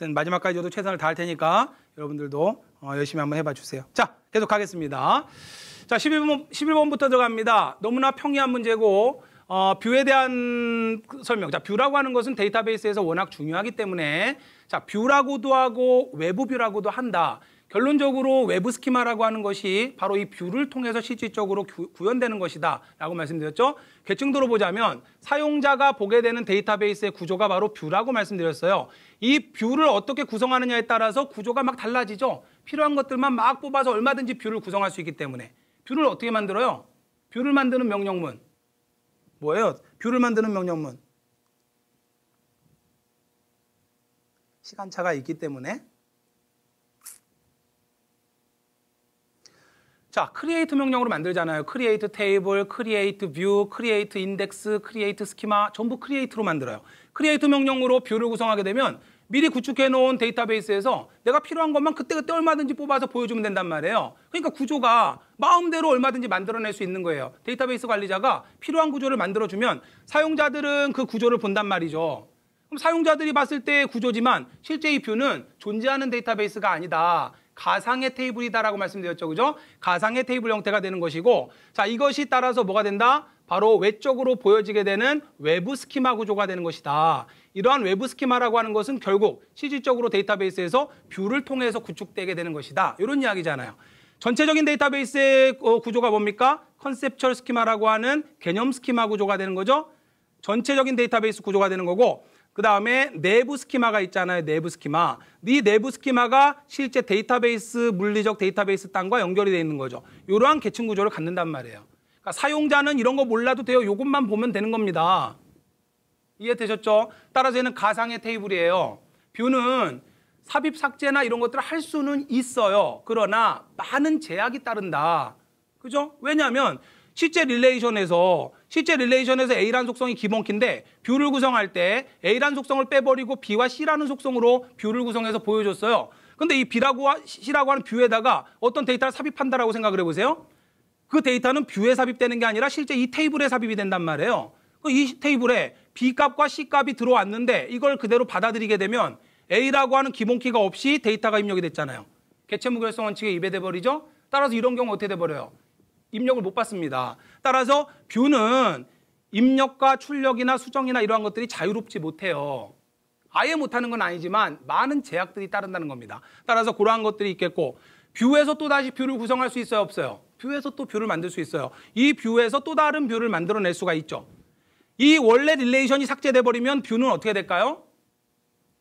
어쨌든 마지막까지 저도 최선을 다할 테니까 여러분들도 어, 열심히 한번 해봐 주세요. 자, 계속 가겠습니다. 자, 11번, 11번부터 들어갑니다. 너무나 평이한 문제고, 어, 뷰에 대한 그 설명. 자, 뷰라고 하는 것은 데이터베이스에서 워낙 중요하기 때문에, 자, 뷰라고도 하고, 외부 뷰라고도 한다. 결론적으로 외부 스키마라고 하는 것이 바로 이 뷰를 통해서 실질적으로 구현되는 것이다 라고 말씀드렸죠. 계층도로 보자면 사용자가 보게 되는 데이터베이스의 구조가 바로 뷰라고 말씀드렸어요. 이 뷰를 어떻게 구성하느냐에 따라서 구조가 막 달라지죠. 필요한 것들만 막 뽑아서 얼마든지 뷰를 구성할 수 있기 때문에 뷰를 어떻게 만들어요? 뷰를 만드는 명령문 뭐예요? 뷰를 만드는 명령문 시간차가 있기 때문에 자, 크리에이트 명령으로 만들잖아요. 크리에이트 테이블, 크리에이트 뷰, 크리에이트 인덱스, 크리에이트 스키마 전부 크리에이트로 만들어요. 크리에이트 명령으로 뷰를 구성하게 되면 미리 구축해 놓은 데이터베이스에서 내가 필요한 것만 그때그때 얼마든지 뽑아서 보여주면 된단 말이에요. 그러니까 구조가 마음대로 얼마든지 만들어낼 수 있는 거예요. 데이터베이스 관리자가 필요한 구조를 만들어주면 사용자들은 그 구조를 본단 말이죠. 그럼 사용자들이 봤을 때 구조지만 실제 이 뷰는 존재하는 데이터베이스가 아니다. 가상의 테이블이다라고 말씀드렸죠. 그죠? 가상의 테이블 형태가 되는 것이고 자, 이것이 따라서 뭐가 된다? 바로 외적으로 보여지게 되는 외부 스키마 구조가 되는 것이다. 이러한 외부 스키마라고 하는 것은 결국 실질적으로 데이터베이스에서 뷰를 통해서 구축되게 되는 것이다. 이런 이야기잖아요. 전체적인 데이터베이스의 어, 구조가 뭡니까? 컨셉철 스키마라고 하는 개념 스키마 구조가 되는 거죠. 전체적인 데이터베이스 구조가 되는 거고 그 다음에 내부 스키마가 있잖아요. 내부 스키마. 이 내부 스키마가 실제 데이터베이스, 물리적 데이터베이스 땅과 연결이 되어 있는 거죠. 이러한 계층 구조를 갖는단 말이에요. 그러니까 사용자는 이런 거 몰라도 돼요. 이것만 보면 되는 겁니다. 이해되셨죠? 따라서 얘는 가상의 테이블이에요. 뷰는 삽입 삭제나 이런 것들을 할 수는 있어요. 그러나 많은 제약이 따른다. 그죠? 왜냐하면 실제 릴레이션에서 실제 릴레이션에서 A라는 속성이 기본키인데 뷰를 구성할 때 A라는 속성을 빼버리고 B와 C라는 속성으로 뷰를 구성해서 보여줬어요. 근데 이 B라고 하, C라고 하는 뷰에다가 어떤 데이터를 삽입한다라고 생각을 해보세요. 그 데이터는 뷰에 삽입되는 게 아니라 실제 이 테이블에 삽입이 된단 말이에요. 그 이 테이블에 B 값과 C 값이 들어왔는데 이걸 그대로 받아들이게 되면 A라고 하는 기본키가 없이 데이터가 입력이 됐잖아요. 개체 무결성 원칙에 입에 돼 버리죠. 따라서 이런 경우 어떻게 돼 버려요? 입력을 못 받습니다. 따라서 뷰는 입력과 출력이나 수정이나 이러한 것들이 자유롭지 못해요. 아예 못하는 건 아니지만 많은 제약들이 따른다는 겁니다. 따라서 그러한 것들이 있겠고 뷰에서 또 다시 뷰를 구성할 수 있어요? 없어요? 뷰에서 또 뷰를 만들 수 있어요. 이 뷰에서 또 다른 뷰를 만들어낼 수가 있죠. 이 원래 릴레이션이 삭제돼 버리면 뷰는 어떻게 될까요?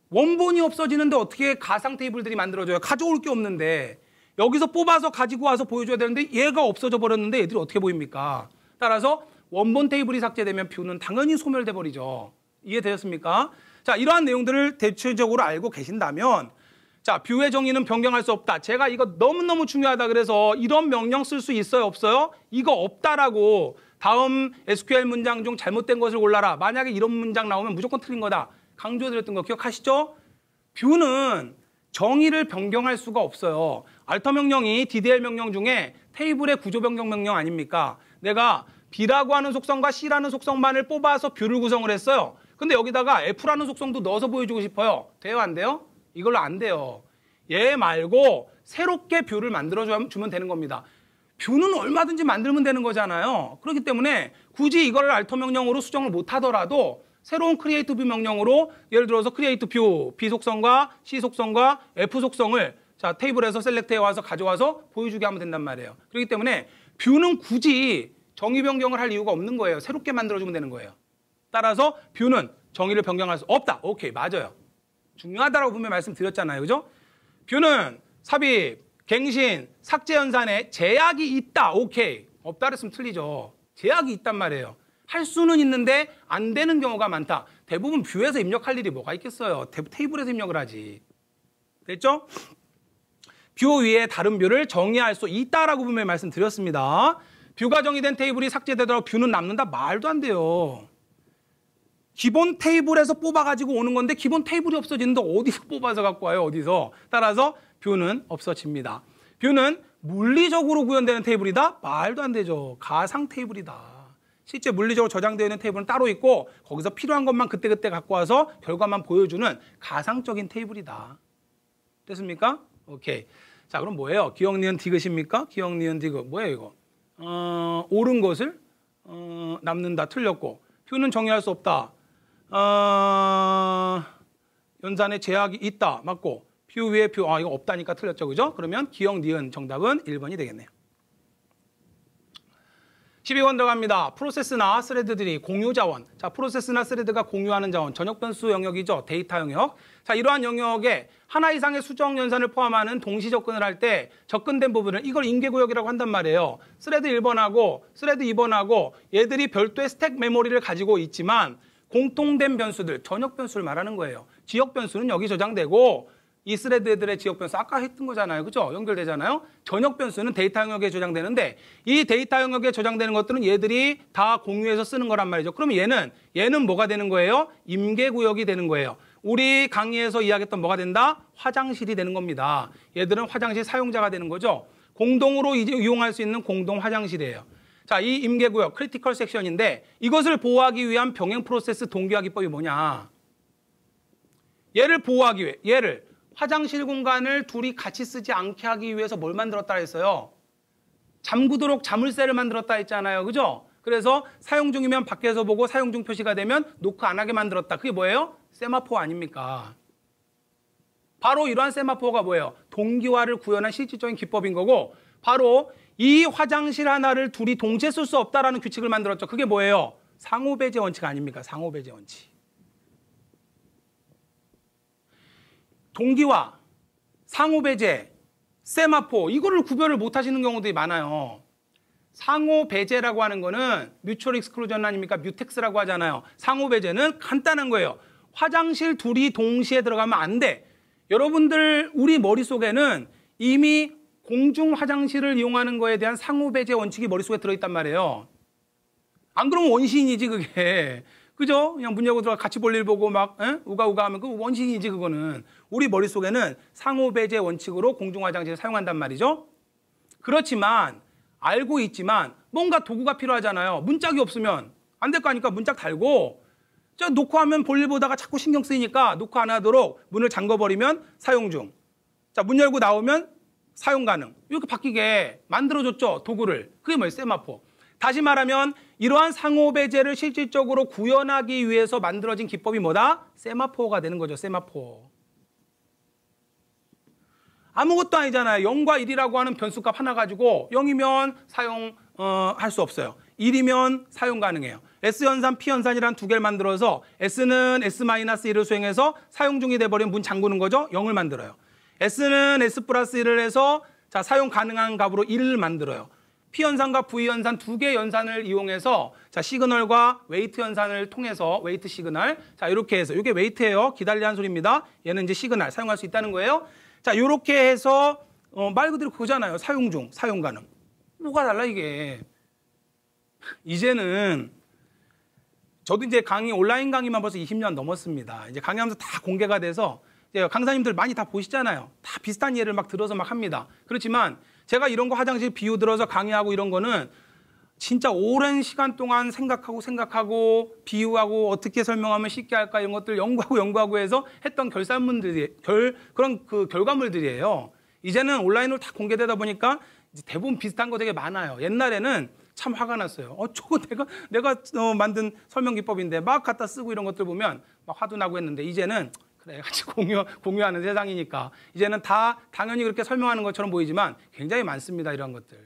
원본이 없어지는데 어떻게 가상 테이블들이 만들어져요? 가져올 게 없는데 여기서 뽑아서 가지고 와서 보여줘야 되는데 얘가 없어져 버렸는데 얘들이 어떻게 보입니까? 따라서 원본 테이블이 삭제되면 뷰는 당연히 소멸돼 버리죠. 이해되셨습니까? 자, 이러한 내용들을 대체적으로 알고 계신다면 자, 뷰의 정의는 변경할 수 없다. 제가 이거 너무너무 중요하다 그래서 이런 명령 쓸 수 있어요, 없어요? 이거 없다라고 다음 SQL 문장 중 잘못된 것을 골라라. 만약에 이런 문장 나오면 무조건 틀린 거다. 강조드렸던 해거 기억하시죠? 뷰는 정의를 변경할 수가 없어요. 알터 명령이 DDL 명령 중에 테이블의 구조 변경 명령 아닙니까? 내가 B라고 하는 속성과 C라는 속성만을 뽑아서 뷰를 구성을 했어요. 근데 여기다가 F라는 속성도 넣어서 보여주고 싶어요. 돼요? 안 돼요? 이걸로 안 돼요. 얘 말고 새롭게 뷰를 만들어주면 되는 겁니다. 뷰는 얼마든지 만들면 되는 거잖아요. 그렇기 때문에 굳이 이걸 알터 명령으로 수정을 못하더라도 새로운 크리에이트 뷰 명령으로 예를 들어서 크리에이트 뷰 B 속성과 C 속성과 F 속성을 자 테이블에서 셀렉트해 와서 가져와서 보여주게 하면 된단 말이에요. 그렇기 때문에 뷰는 굳이 정의 변경을 할 이유가 없는 거예요. 새롭게 만들어주면 되는 거예요. 따라서 뷰는 정의를 변경할 수 없다. 오케이 맞아요. 중요하다라고 분명히 말씀드렸잖아요. 그죠? 뷰는 삽입, 갱신, 삭제 연산에 제약이 있다. 오케이. 없다 그랬으면 틀리죠. 제약이 있단 말이에요. 할 수는 있는데 안 되는 경우가 많다. 대부분 뷰에서 입력할 일이 뭐가 있겠어요. 테이블에서 입력을 하지. 됐죠? 뷰 위에 다른 뷰를 정의할 수 있다라고 분명히 말씀드렸습니다. 뷰가 정의된 테이블이 삭제되더라도 뷰는 남는다? 말도 안 돼요. 기본 테이블에서 뽑아가지고 오는 건데 기본 테이블이 없어지는데 어디서 뽑아서 갖고 와요? 어디서? 따라서 뷰는 없어집니다. 뷰는 물리적으로 구현되는 테이블이다? 말도 안 되죠. 가상 테이블이다. 실제 물리적으로 저장되어 있는 테이블은 따로 있고 거기서 필요한 것만 그때그때 갖고 와서 결과만 보여주는 가상적인 테이블이다. 됐습니까? 오케이. 자 그럼 뭐예요? 기억 니은 디귿입니까? 기억 니은 디귿 뭐예요 이거? 어, 옳은 것을 어, 남는다 틀렸고 표는 정의할 수 없다. 어, 연산에 제약이 있다 맞고 표 위에 표아 이거 없다니까 틀렸죠 그죠? 그러면 기억 니은 정답은 1번이 되겠네요. 12번 들어갑니다. 프로세스나 스레드들이 공유 자원. 자, 프로세스나 스레드가 공유하는 자원. 전역 변수 영역이죠. 데이터 영역. 자, 이러한 영역에 하나 이상의 수정 연산을 포함하는 동시 접근을 할 때 접근된 부분을 이걸 인계 구역이라고 한단 말이에요. 스레드 1번하고 스레드 2번하고 얘들이 별도의 스택 메모리를 가지고 있지만 공통된 변수들, 전역 변수를 말하는 거예요. 지역 변수는 여기 저장되고 이 스레드들의 지역 변수 아까 했던 거잖아요. 그죠? 연결되잖아요. 전역 변수는 데이터 영역에 저장되는데 이 데이터 영역에 저장되는 것들은 얘들이 다 공유해서 쓰는 거란 말이죠. 그럼 얘는 얘는 뭐가 되는 거예요? 임계 구역이 되는 거예요. 우리 강의에서 이야기했던 뭐가 된다? 화장실이 되는 겁니다. 얘들은 화장실 사용자가 되는 거죠. 공동으로 이용할 수 있는 공동 화장실이에요. 자, 이 임계구역 크리티컬 섹션인데 이것을 보호하기 위한 병행 프로세스 동기화 기법이 뭐냐? 얘를 보호하기 위해 얘를 화장실 공간을 둘이 같이 쓰지 않게 하기 위해서 뭘 만들었다 했어요? 잠그도록 자물쇠를 만들었다 했잖아요. 그죠? 그래서 사용 중이면 밖에서 보고 사용 중 표시가 되면 노크 안 하게 만들었다. 그게 뭐예요? 세마포 아닙니까? 바로 이러한 세마포가 뭐예요? 동기화를 구현한 실질적인 기법인 거고 바로 이 화장실 하나를 둘이 동시에 쓸 수 없다라는 규칙을 만들었죠. 그게 뭐예요? 상호배제 원칙 아닙니까? 상호배제 원칙. 동기화, 상호 배제, 세마포 이거를 구별을 못 하시는 경우들이 많아요. 상호 배제라고 하는 거는 뮤추얼 익스클루전 아닙니까? 뮤텍스라고 하잖아요. 상호 배제는 간단한 거예요. 화장실 둘이 동시에 들어가면 안 돼. 여러분들 우리 머릿속에는 이미 공중 화장실을 이용하는 거에 대한 상호 배제 원칙이 머릿속에 들어 있단 말이에요. 안 그러면 원시인이지 그게. 그죠? 그냥 문 열고 들어가 같이 볼일 보고 막 에? 우가우가 하면 그 원칙이지 그거는. 우리 머릿속에는 상호 배제 원칙으로 공중 화장실을 사용한단 말이죠. 그렇지만 알고 있지만 뭔가 도구가 필요하잖아요. 문짝이 없으면 안 될 거 아니까 문짝 달고 저 놓고 하면 볼일 보다가 자꾸 신경 쓰이니까 놓고 안 하도록 문을 잠궈 버리면 사용 중. 자, 문 열고 나오면 사용 가능. 이렇게 바뀌게 만들어 줬죠. 도구를. 그게 뭐예요? 세마포. 다시 말하면 이러한 상호배제를 실질적으로 구현하기 위해서 만들어진 기법이 뭐다? 세마포가 되는 거죠. 세마포. 아무것도 아니잖아요. 0과 1이라고 하는 변수값 하나 가지고 0이면 사용할 어, 수 없어요. 1이면 사용 가능해요. S연산, P연산이란 두 개를 만들어서 S는 S-1을 수행해서 사용 중이 돼버린 문 잠그는 거죠. 0을 만들어요. S는 S 플러스 1을 해서 자 사용 가능한 값으로 1을 만들어요. P연산과 V연산 두 개의 연산을 이용해서 자 시그널과 웨이트 연산을 통해서 웨이트 시그널 자 이렇게 해서 이게 웨이트예요 기다리라는 소리입니다 얘는 이제 시그널 사용할 수 있다는 거예요 자 이렇게 해서 어, 말 그대로 그거잖아요 사용 중 사용 가능 뭐가 달라 이게 이제는 저도 이제 강의 온라인 강의만 벌써 20년 넘었습니다 이제 강의하면서 다 공개가 돼서 강사님들 많이 다 보시잖아요. 다 비슷한 예를 막 들어서 막 합니다. 그렇지만 제가 이런 거 화장실 비유들어서 강의하고 이런 거는 진짜 오랜 시간 동안 생각하고 생각하고 비유하고 어떻게 설명하면 쉽게 할까 이런 것들 연구하고 연구하고 해서 했던 결산문들이 결 그런 그 결과물들이에요. 이제는 온라인으로 다 공개되다 보니까 이제 대부분 비슷한 거 되게 많아요. 옛날에는 참 화가 났어요. 어, 저거 내가 내가 어, 만든 설명 기법인데 막 갖다 쓰고 이런 것들 보면 막 화도 나고 했는데 이제는 네, 같이 공유, 공유하는 세상이니까 이제는 다 당연히 그렇게 설명하는 것처럼 보이지만 굉장히 많습니다. 이런 것들.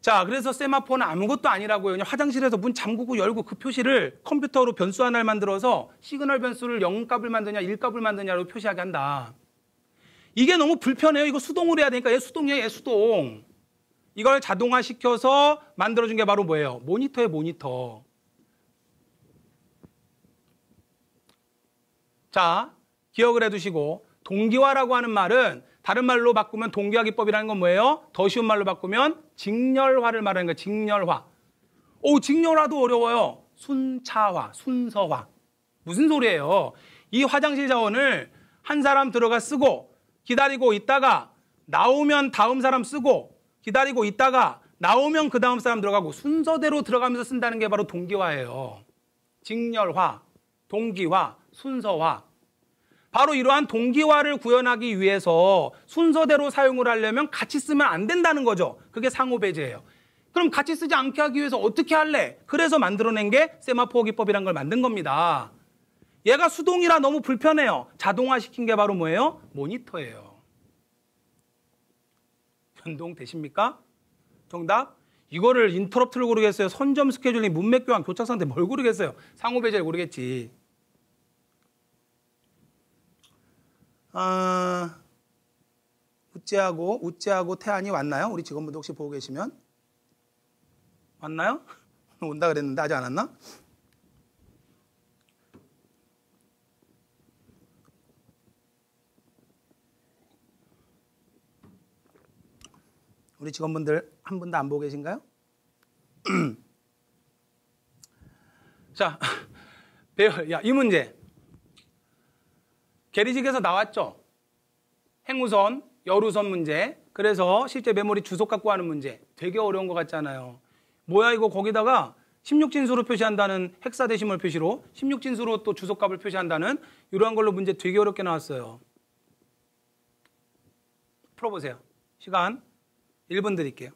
자, 그래서 세마포는 아무것도 아니라고요. 그냥 화장실에서 문 잠그고 열고 그 표시를 컴퓨터로 변수 하나를 만들어서 시그널 변수를 0값을 만드냐 1값을 만드냐로 표시하게 한다. 이게 너무 불편해요. 이거 수동으로 해야 되니까 얘 수동이에요. 얘 수동. 이걸 자동화시켜서 만들어준 게 바로 뭐예요? 모니터의 모니터. 자, 기억을 해두시고 동기화라고 하는 말은 다른 말로 바꾸면 동기화 기법이라는 건 뭐예요? 더 쉬운 말로 바꾸면 직렬화를 말하는 거예요. 직렬화. 오, 직렬화도 어려워요. 순차화, 순서화. 무슨 소리예요? 이 화장실 자원을 한 사람 들어가 쓰고 기다리고 있다가 나오면 다음 사람 쓰고 기다리고 있다가 나오면 그 다음 사람 들어가고 순서대로 들어가면서 쓴다는 게 바로 동기화예요. 직렬화, 동기화. 순서화. 바로 이러한 동기화를 구현하기 위해서 순서대로 사용을 하려면 같이 쓰면 안 된다는 거죠. 그게 상호 배제예요. 그럼 같이 쓰지 않게 하기 위해서 어떻게 할래? 그래서 만들어낸 게 세마포 기법이란 걸 만든 겁니다. 얘가 수동이라 너무 불편해요. 자동화시킨 게 바로 뭐예요? 모니터예요. 변동 되십니까? 정답? 이거를 인터럽트를 고르겠어요? 선점 스케줄링, 문맥 교환, 교착 상태 뭘 고르겠어요? 상호 배제를 고르겠지. 아, 우째하고 우째하고 태안이 왔나요? 우리 직원분들 혹시 보고 계시면 왔나요? 온다 그랬는데 아직 안 왔나? 우리 직원분들 한 분도 안 보고 계신가요? 자, 배열, 야, 이 문제. 계리직에서 나왔죠. 행우선, 여우선 문제. 그래서 실제 메모리 주소 갖고 하는 문제. 되게 어려운 것 같잖아요. 뭐야 이거 거기다가 16진수로 표시한다는 헥사데시멀 표시로 16진수로 또 주소값을 표시한다는 이러한 걸로 문제 되게 어렵게 나왔어요. 풀어보세요. 시간 1분 드릴게요.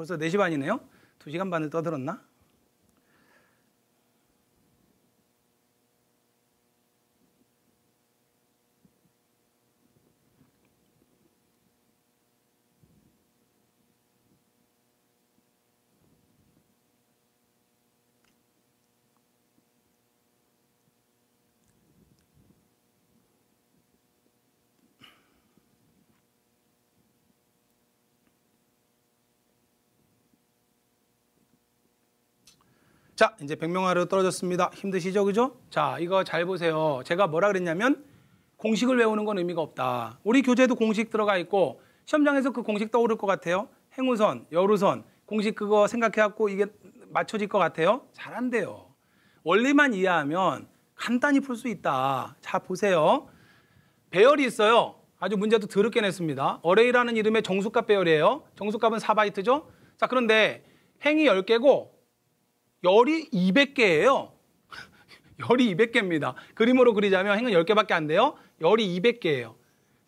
벌써 4시 반이네요? 2시간 반을 떠들었나? 자, 이제 100명 아래로 떨어졌습니다. 힘드시죠? 그죠? 자, 이거 잘 보세요. 제가 뭐라 그랬냐면 공식을 외우는 건 의미가 없다. 우리 교재도 공식 들어가 있고 시험장에서 그 공식 떠오를 것 같아요. 행우선, 여우선 공식 그거 생각해갖고 이게 맞춰질 것 같아요. 잘 안 돼요. 원리만 이해하면 간단히 풀 수 있다. 자, 보세요. 배열이 있어요. 아주 문제도 드럽게 냈습니다. 어레이라는 이름의 정수값 배열이에요. 정수값은 4바이트죠? 자, 그런데 행이 10개고 열이 200개예요. 열이 200개입니다. 그림으로 그리자면 행은 10개밖에 안 돼요. 열이 200개예요.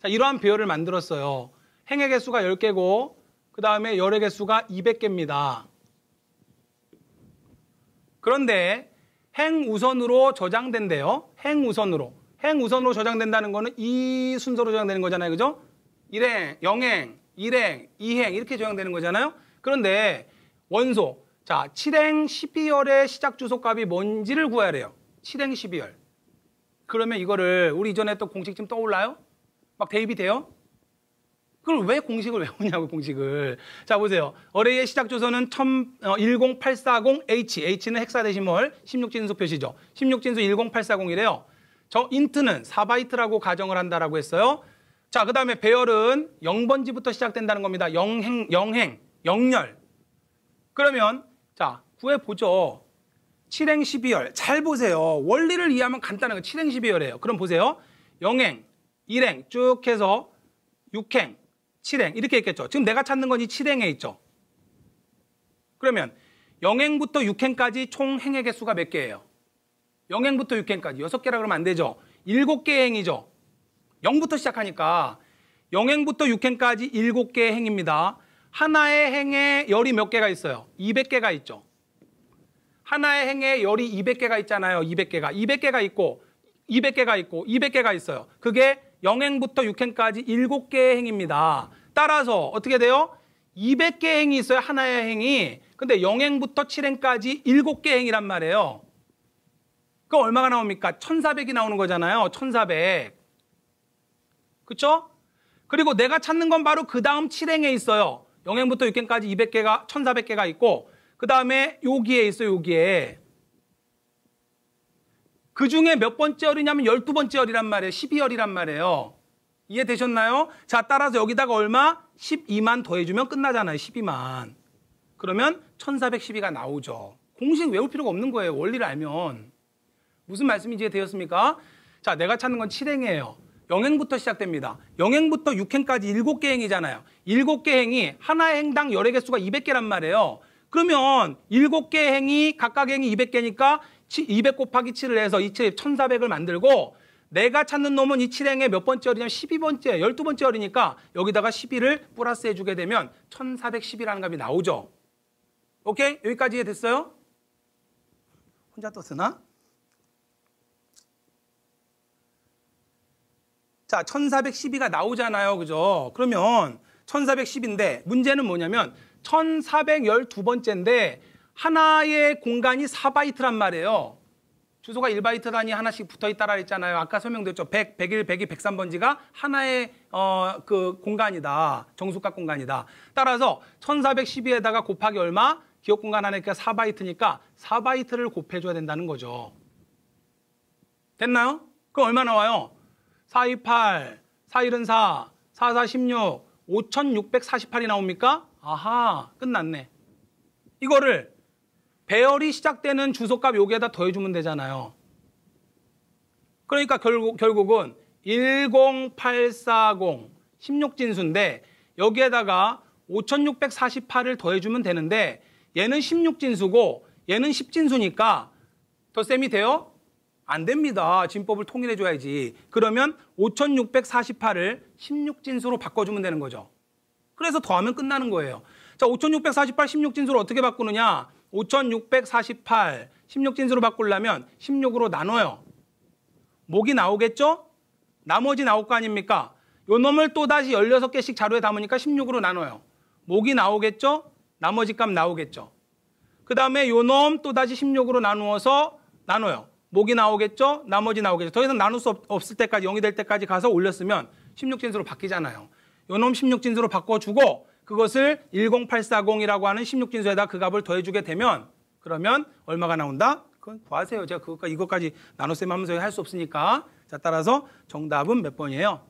자, 이러한 배열을 만들었어요. 행의 개수가 10개고 그 다음에 열의 개수가 200개입니다. 그런데 행 우선으로 저장된대요. 행 우선으로. 행 우선으로 저장된다는 거는 이 순서로 저장되는 거잖아요. 그죠? 일행 영행, 일행 이행 이렇게 저장되는 거잖아요. 그런데 원소, 자, 7행 12월의 시작 주소값이 뭔지를 구해야 돼요. 7행 12월. 그러면 이거를 우리 이전에 또 공식 좀 떠올라요? 막 대입이 돼요? 그걸 왜 공식을 외우냐고 공식을. 자 보세요. 어뢰의 시작 주소는 10840H. 어, H는 핵사대신멀 16진수 표시죠. 16진수 10840이래요. 저 인트는 4바이트라고 가정을 한다라고 했어요. 자, 그다음에 배열은 0번지부터 시작된다는 겁니다. 0행0행0열 그러면 자, 구해보죠. 7행 12열. 잘 보세요. 원리를 이해하면 간단한 거 7행 12열이에요. 그럼 보세요. 0행, 1행 쭉 해서 6행, 7행 이렇게 있겠죠. 지금 내가 찾는 건이 7행에 있죠. 그러면 0행부터 6행까지 총 행의 개수가 몇 개예요? 0행부터 6행까지 6개라 그러면 안 되죠. 7개의 행이죠. 0부터 시작하니까 0행부터 6행까지 7개의 행입니다. 하나의 행에 열이 몇 개가 있어요? 200개가 있죠. 하나의 행에 열이 200개가 있잖아요. 200개가. 200개가 있고 200개가 있고 200개가 있어요. 그게 0행부터 6행까지 7개의 행입니다. 따라서 어떻게 돼요? 200개 의 행이 있어요. 하나의 행이. 근데 0행부터 7행까지 7개 의 행이란 말이에요. 그 얼마가 나옵니까? 1400이 나오는 거잖아요. 1400. 그쵸? 그리고 내가 찾는 건 바로 그 다음 7행에 있어요. 영행부터 6행까지 200개가 1400개가 있고 그 다음에 여기에 있어요 여기에 그 중에 몇 번째 열이냐면 12번째 열이란 말이에요 12열이란 말이에요 이해되셨나요? 자 따라서 여기다가 얼마? 12만 더해주면 끝나잖아요 12만 그러면 1412가 나오죠 공식 외울 필요가 없는 거예요 원리를 알면 무슨 말씀이지이해되었습니까자 내가 찾는 건 7행이에요 영행부터 시작됩니다. 영행부터 육행까지 일곱 개 행이잖아요. 일곱 개 행이 하나의 행당 열의 개수가 200개란 말이에요. 그러면 일곱 개 행이 각각 행이 200개니까 200 곱하기 7을 해서 이7 1400을 만들고 내가 찾는 놈은 이 7행의 몇 번째 열이냐면 12번째, 12번째 열이니까 여기다가 12를 플러스 해주게 되면 1410이라는 값이 나오죠. 오케이? 여기까지 됐어요? 혼자 또쓰나 자, 1412가 나오잖아요. 그죠? 그러면 1410인데 문제는 뭐냐면 1412번째인데 하나의 공간이 4바이트란 말이에요. 주소가 1바이트 단위 하나씩 붙어 있다라 했잖아요. 아까 설명드렸죠. 100, 101, 102, 103번지가 하나의 어, 그 공간이다. 정수값 공간이다. 따라서 1412에다가 곱하기 얼마? 기억 공간 하나니까 4바이트니까 4바이트를 곱해줘야 된다는 거죠. 됐나요? 그럼 얼마 나와요? 428, 4 1 4 4416, 5648이 나옵니까? 아하, 끝났네. 이거를 배열이 시작되는 주소값 여기에다 더해주면 되잖아요. 그러니까 결국, 결국은 10840, 16진수인데 여기에다가 5648을 더해주면 되는데 얘는 16진수고 얘는 10진수니까 더 셈이 돼요? 안 됩니다. 진법을 통일해 줘야지. 그러면 5648을 16진수로 바꿔 주면 되는 거죠. 그래서 더하면 끝나는 거예요. 자, 5648 16진수로 어떻게 바꾸느냐? 5648 16진수로 바꾸려면 16으로 나눠요. 목이 나오겠죠? 나머지 나올 거 아닙니까? 요 놈을 또 다시 16개씩 자루에 담으니까 16으로 나눠요. 목이 나오겠죠? 나머지 값 나오겠죠. 그 다음에 요놈또 다시 16으로 나누어서 나눠요. 목이 나오겠죠? 나머지 나오겠죠? 더 이상 나눌 수 없, 을 때까지 0이 될 때까지 가서 올렸으면 16진수로 바뀌잖아요. 요놈 16진수로 바꿔주고 그것을 10840이라고 하는 16진수에다 그 값을 더해주게 되면 그러면 얼마가 나온다? 그건 구하세요. 제가 그것까지 이것까지 나눗셈 하면서 할 수 없으니까 자 따라서 정답은 몇 번이에요?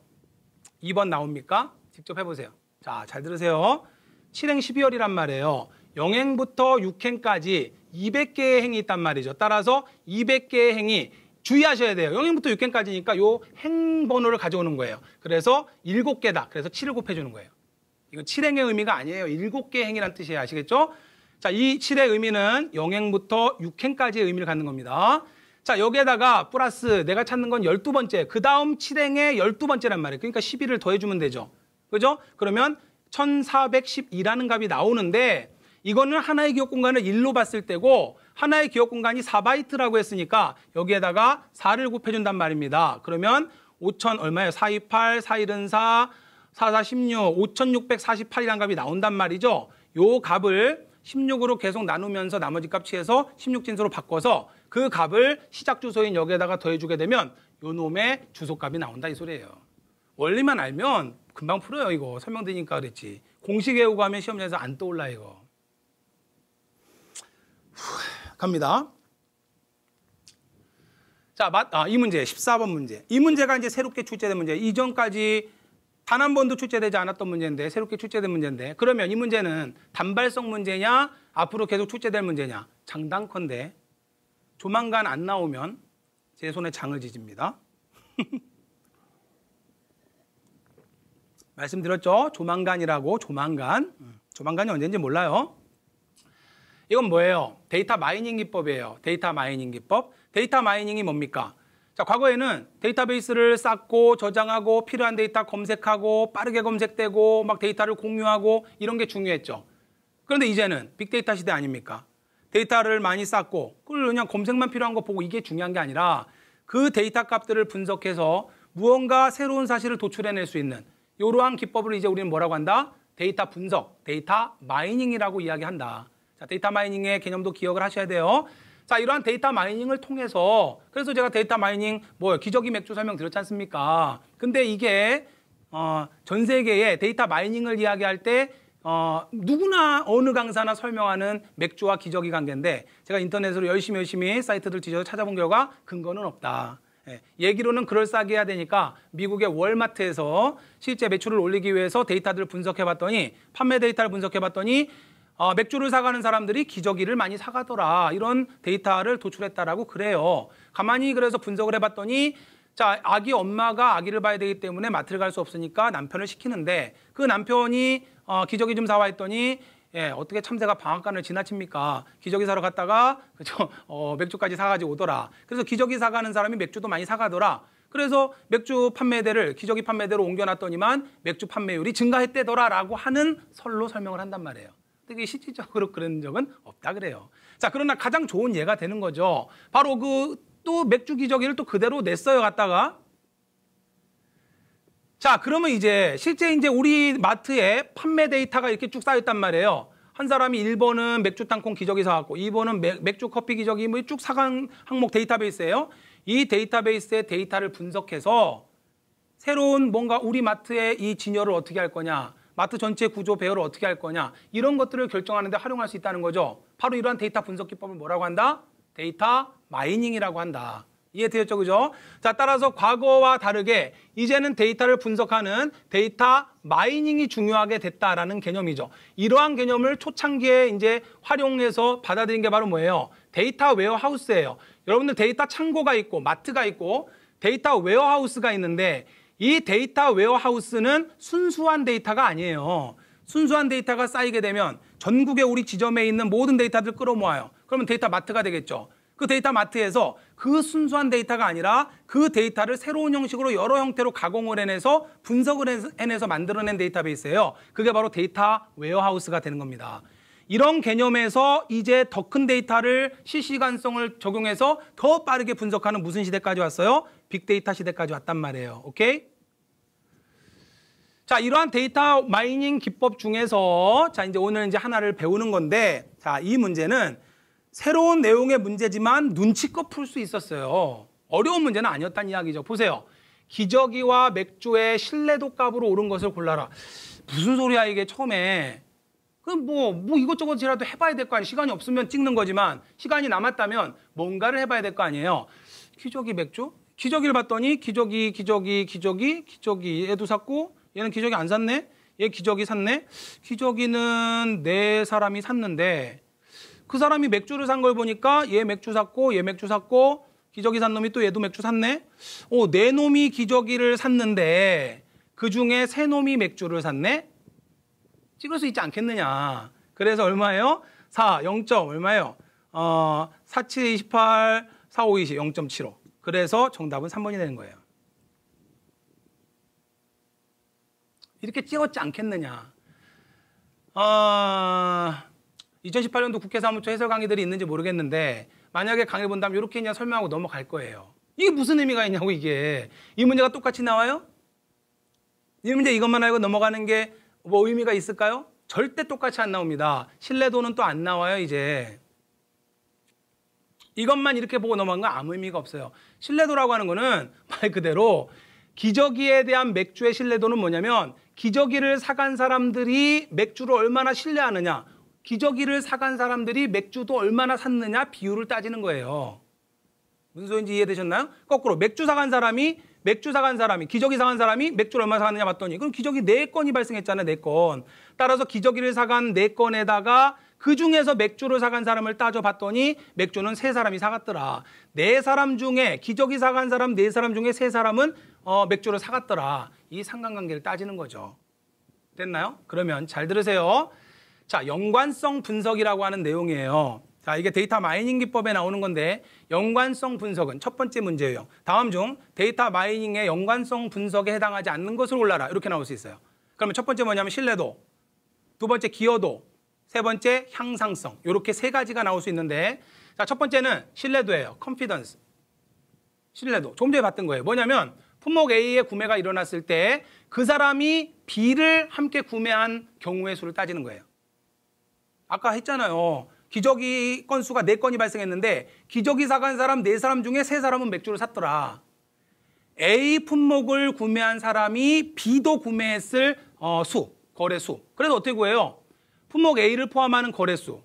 2번 나옵니까? 직접 해보세요. 자 잘 들으세요. 7행 12월이란 말이에요. 영행부터 6행까지 200개의 행이 있단 말이죠. 따라서 200개의 행이 주의하셔야 돼요. 영행부터 6행까지니까요 행번호를 가져오는 거예요. 그래서 7개다. 그래서 7을 곱해주는 거예요. 이건 7행의 의미가 아니에요. 7개의 행이란 뜻이에요. 아시겠죠? 자, 이 7의 의미는 영행부터 6행까지의 의미를 갖는 겁니다. 자, 여기에다가 플러스 내가 찾는 건 12번째. 그 다음 7행의 12번째란 말이에요. 그러니까 1 1를 더해주면 되죠. 그죠? 그러면 1412라는 값이 나오는데 이거는 하나의 기억 공간을 1로 봤을 때고 하나의 기억 공간이 4바이트라고 했으니까 여기에다가 4를 곱해준단 말입니다. 그러면 5천 얼마예요? 428, 4 1은 4, 44, 16, 5648이란 값이 나온단 말이죠. 요 값을 16으로 계속 나누면서 나머지 값취해서 16진수로 바꿔서 그 값을 시작 주소인 여기에다가 더해주게 되면 요 놈의 주소값이 나온다 이 소리예요. 원리만 알면 금방 풀어요 이거 설명드리니까 그랬지. 공식 외우고 하면 시험장에서 안 떠올라 이거. 갑니다. 자, 아, 이 문제, 14번 문제. 이 문제가 이제 새롭게 출제된 문제. 이전까지 단 한 번도 출제되지 않았던 문제인데, 새롭게 출제된 문제인데, 그러면 이 문제는 단발성 문제냐, 앞으로 계속 출제될 문제냐. 장단컨대 조만간 안 나오면 제 손에 장을 지집니다. 말씀드렸죠? 조만간이라고, 조만간. 음, 조만간이 언제인지 몰라요. 이건 뭐예요? 데이터 마이닝 기법이에요. 데이터 마이닝 기법. 데이터 마이닝이 뭡니까? 자, 과거에는 데이터베이스를 쌓고 저장하고 필요한 데이터 검색하고 빠르게 검색되고 막 데이터를 공유하고 이런 게 중요했죠. 그런데 이제는 빅데이터 시대 아닙니까? 데이터를 많이 쌓고 그걸 그냥 검색만 필요한 거 보고 이게 중요한 게 아니라 그 데이터 값들을 분석해서 무언가 새로운 사실을 도출해낼 수 있는 이러한 기법을 이제 우리는 뭐라고 한다? 데이터 분석, 데이터 마이닝이라고 이야기한다. 데이터 마이닝의 개념도 기억을 하셔야 돼요. 자, 이러한 데이터 마이닝을 통해서 그래서 제가 데이터 마이닝 뭐 기저귀 맥주 설명 드렸지 않습니까? 근데 이게 어, 전 세계의 데이터 마이닝을 이야기할 때 어, 누구나 어느 강사나 설명하는 맥주와 기저귀 관계인데 제가 인터넷으로 열심히 열심히 사이트들 뒤져서 찾아본 결과 근거는 없다. 예, 얘기로는 그럴싸하게 해야 되니까 미국의 월마트에서 실제 매출을 올리기 위해서 데이터들을 분석해봤더니 판매 데이터를 분석해봤더니 어, 맥주를 사가는 사람들이 기저귀를 많이 사가더라 이런 데이터를 도출했다라고 그래요. 가만히 그래서 분석을 해봤더니 자 아기 엄마가 아기를 봐야 되기 때문에 마트를 갈 수 없으니까 남편을 시키는데 그 남편이 어, 기저귀 좀 사와 했더니 예, 어떻게 참새가 방앗간을 지나칩니까? 기저귀 사러 갔다가 그죠 어, 맥주까지 사가지고 오더라. 그래서 기저귀 사가는 사람이 맥주도 많이 사가더라. 그래서 맥주 판매대를 기저귀 판매대로 옮겨놨더니만 맥주 판매율이 증가했대더라라고 하는 설로 설명을 한단 말이에요. 되게 실질적으로 그런 적은 없다 그래요. 자, 그러나 가장 좋은 예가 되는 거죠. 바로 그 또 맥주 기저귀를 또 그대로 냈어요. 갔다가 자, 그러면 이제 실제 이제 우리 마트에 판매 데이터가 이렇게 쭉 쌓였단 말이에요. 한 사람이 1번은 맥주 땅콩 기저귀 사갖고 2번은 맥, 주 커피 기저귀 뭐쭉 사간 항목 데이터베이스예요. 이 데이터베이스의 데이터를 분석해서 새로운 뭔가 우리 마트의 이 진열을 어떻게 할 거냐. 마트 전체 구조 배열을 어떻게 할 거냐 이런 것들을 결정하는데 활용할 수 있다는 거죠. 바로 이러한 데이터 분석 기법을 뭐라고 한다? 데이터 마이닝이라고 한다. 이해되었죠, 그죠? 자, 따라서 과거와 다르게 이제는 데이터를 분석하는 데이터 마이닝이 중요하게 됐다라는 개념이죠. 이러한 개념을 초창기에 이제 활용해서 받아들인 게 바로 뭐예요? 데이터 웨어하우스예요. 여러분들 데이터 창고가 있고 마트가 있고 데이터 웨어하우스가 있는데 이 데이터 웨어하우스는 순수한 데이터가 아니에요. 순수한 데이터가 쌓이게 되면 전국의 우리 지점에 있는 모든 데이터들 끌어모아요. 그러면 데이터 마트가 되겠죠. 그 데이터 마트에서 그 순수한 데이터가 아니라 그 데이터를 새로운 형식으로 여러 형태로 가공을 해내서 분석을 해내서 만들어낸 데이터베이스예요. 그게 바로 데이터 웨어하우스가 되는 겁니다. 이런 개념에서 이제 더 큰 데이터를 실시간성을 적용해서 더 빠르게 분석하는 무슨 시대까지 왔어요? 빅데이터 시대까지 왔단 말이에요. 오케이? 자, 이러한 데이터 마이닝 기법 중에서 자, 이제 오늘 이제 하나를 배우는 건데 자, 이 문제는 새로운 내용의 문제지만 눈치껏 풀 수 있었어요. 어려운 문제는 아니었다는 이야기죠. 보세요. 기저귀와 맥주의 신뢰도 값으로 오른 것을 골라라. 무슨 소리야 이게 처음에. 그럼 뭐, 뭐 이것저것이라도 해봐야 될 거 아니에요. 시간이 없으면 찍는 거지만 시간이 남았다면 뭔가를 해봐야 될 거 아니에요. 기저귀 맥주? 기저귀를 봤더니 기저귀, 기저귀, 기저귀, 기저귀 얘도 샀고 얘는 기저귀 안 샀네. 얘 기저귀 샀네. 기저귀는 네 사람이 샀는데 그 사람이 맥주를 산 걸 보니까 얘 맥주 샀고 얘 맥주 샀고 기저귀 산 놈이 또 얘도 맥주 샀네. 오, 어, 네 놈이 기저귀를 샀는데 그 중에 세 놈이 맥주를 샀네. 찍을 수 있지 않겠느냐. 그래서 얼마예요? 4, 0. 얼마예요? 어, 4, 7, 28, 4, 5, 20, 0.75. 그래서 정답은 3번이 되는 거예요. 이렇게 찍었지 않겠느냐. 아, 2018년도 국회 사무처 해설 강의들이 있는지 모르겠는데 만약에 강의 본다면 이렇게 그냥 설명하고 넘어갈 거예요. 이게 무슨 의미가 있냐고 이게. 이 문제가 똑같이 나와요? 이 문제 이것만 알고 넘어가는 게 뭐 의미가 있을까요? 절대 똑같이 안 나옵니다. 신뢰도는 또 안 나와요, 이제. 이것만 이렇게 보고 넘어간 건 아무 의미가 없어요. 신뢰도라고 하는 거는 말 그대로 기저귀에 대한 맥주의 신뢰도는 뭐냐면 기저귀를 사간 사람들이 맥주를 얼마나 신뢰하느냐 기저귀를 사간 사람들이 맥주도 얼마나 샀느냐 비율을 따지는 거예요. 무슨 소리인지 이해되셨나요? 거꾸로 맥주 사간 사람이 맥주 사간 사람이 기저귀 사간 사람이 맥주를 얼마 나 사갔느냐 봤더니 그럼 기저귀 4건이 발생했잖아요. 4건. 따라서 기저귀를 사간 4건에다가 그 중에서 맥주를 사간 사람을 따져봤더니 맥주는 세 사람이 사갔더라. 네 사람 중에 기저귀 사간 사람 네 사람 중에 세 사람은 어, 맥주를 사갔더라. 이 상관관계를 따지는 거죠. 됐나요? 그러면 잘 들으세요. 자, 연관성 분석이라고 하는 내용이에요. 자, 이게 데이터 마이닝 기법에 나오는 건데 연관성 분석은 첫 번째 문제예요. 다음 중 데이터 마이닝의 연관성 분석에 해당하지 않는 것을 골라라. 이렇게 나올 수 있어요. 그러면 첫 번째 뭐냐면 신뢰도, 두 번째 기여도, 세 번째 향상성. 이렇게 세 가지가 나올 수 있는데 자, 첫 번째는 신뢰도예요. 컨피던스. 신뢰도. 조금 전에 봤던 거예요. 뭐냐면 품목 A의 구매가 일어났을 때 그 사람이 B를 함께 구매한 경우의 수를 따지는 거예요. 아까 했잖아요. 기저귀 건수가 4건이 발생했는데 기저귀 사간 사람 4사람 중에 3사람은 맥주를 샀더라. A 품목을 구매한 사람이 B도 구매했을 어, 수, 거래 수. 그래서 어떻게 구해요? 품목 A를 포함하는 거래수,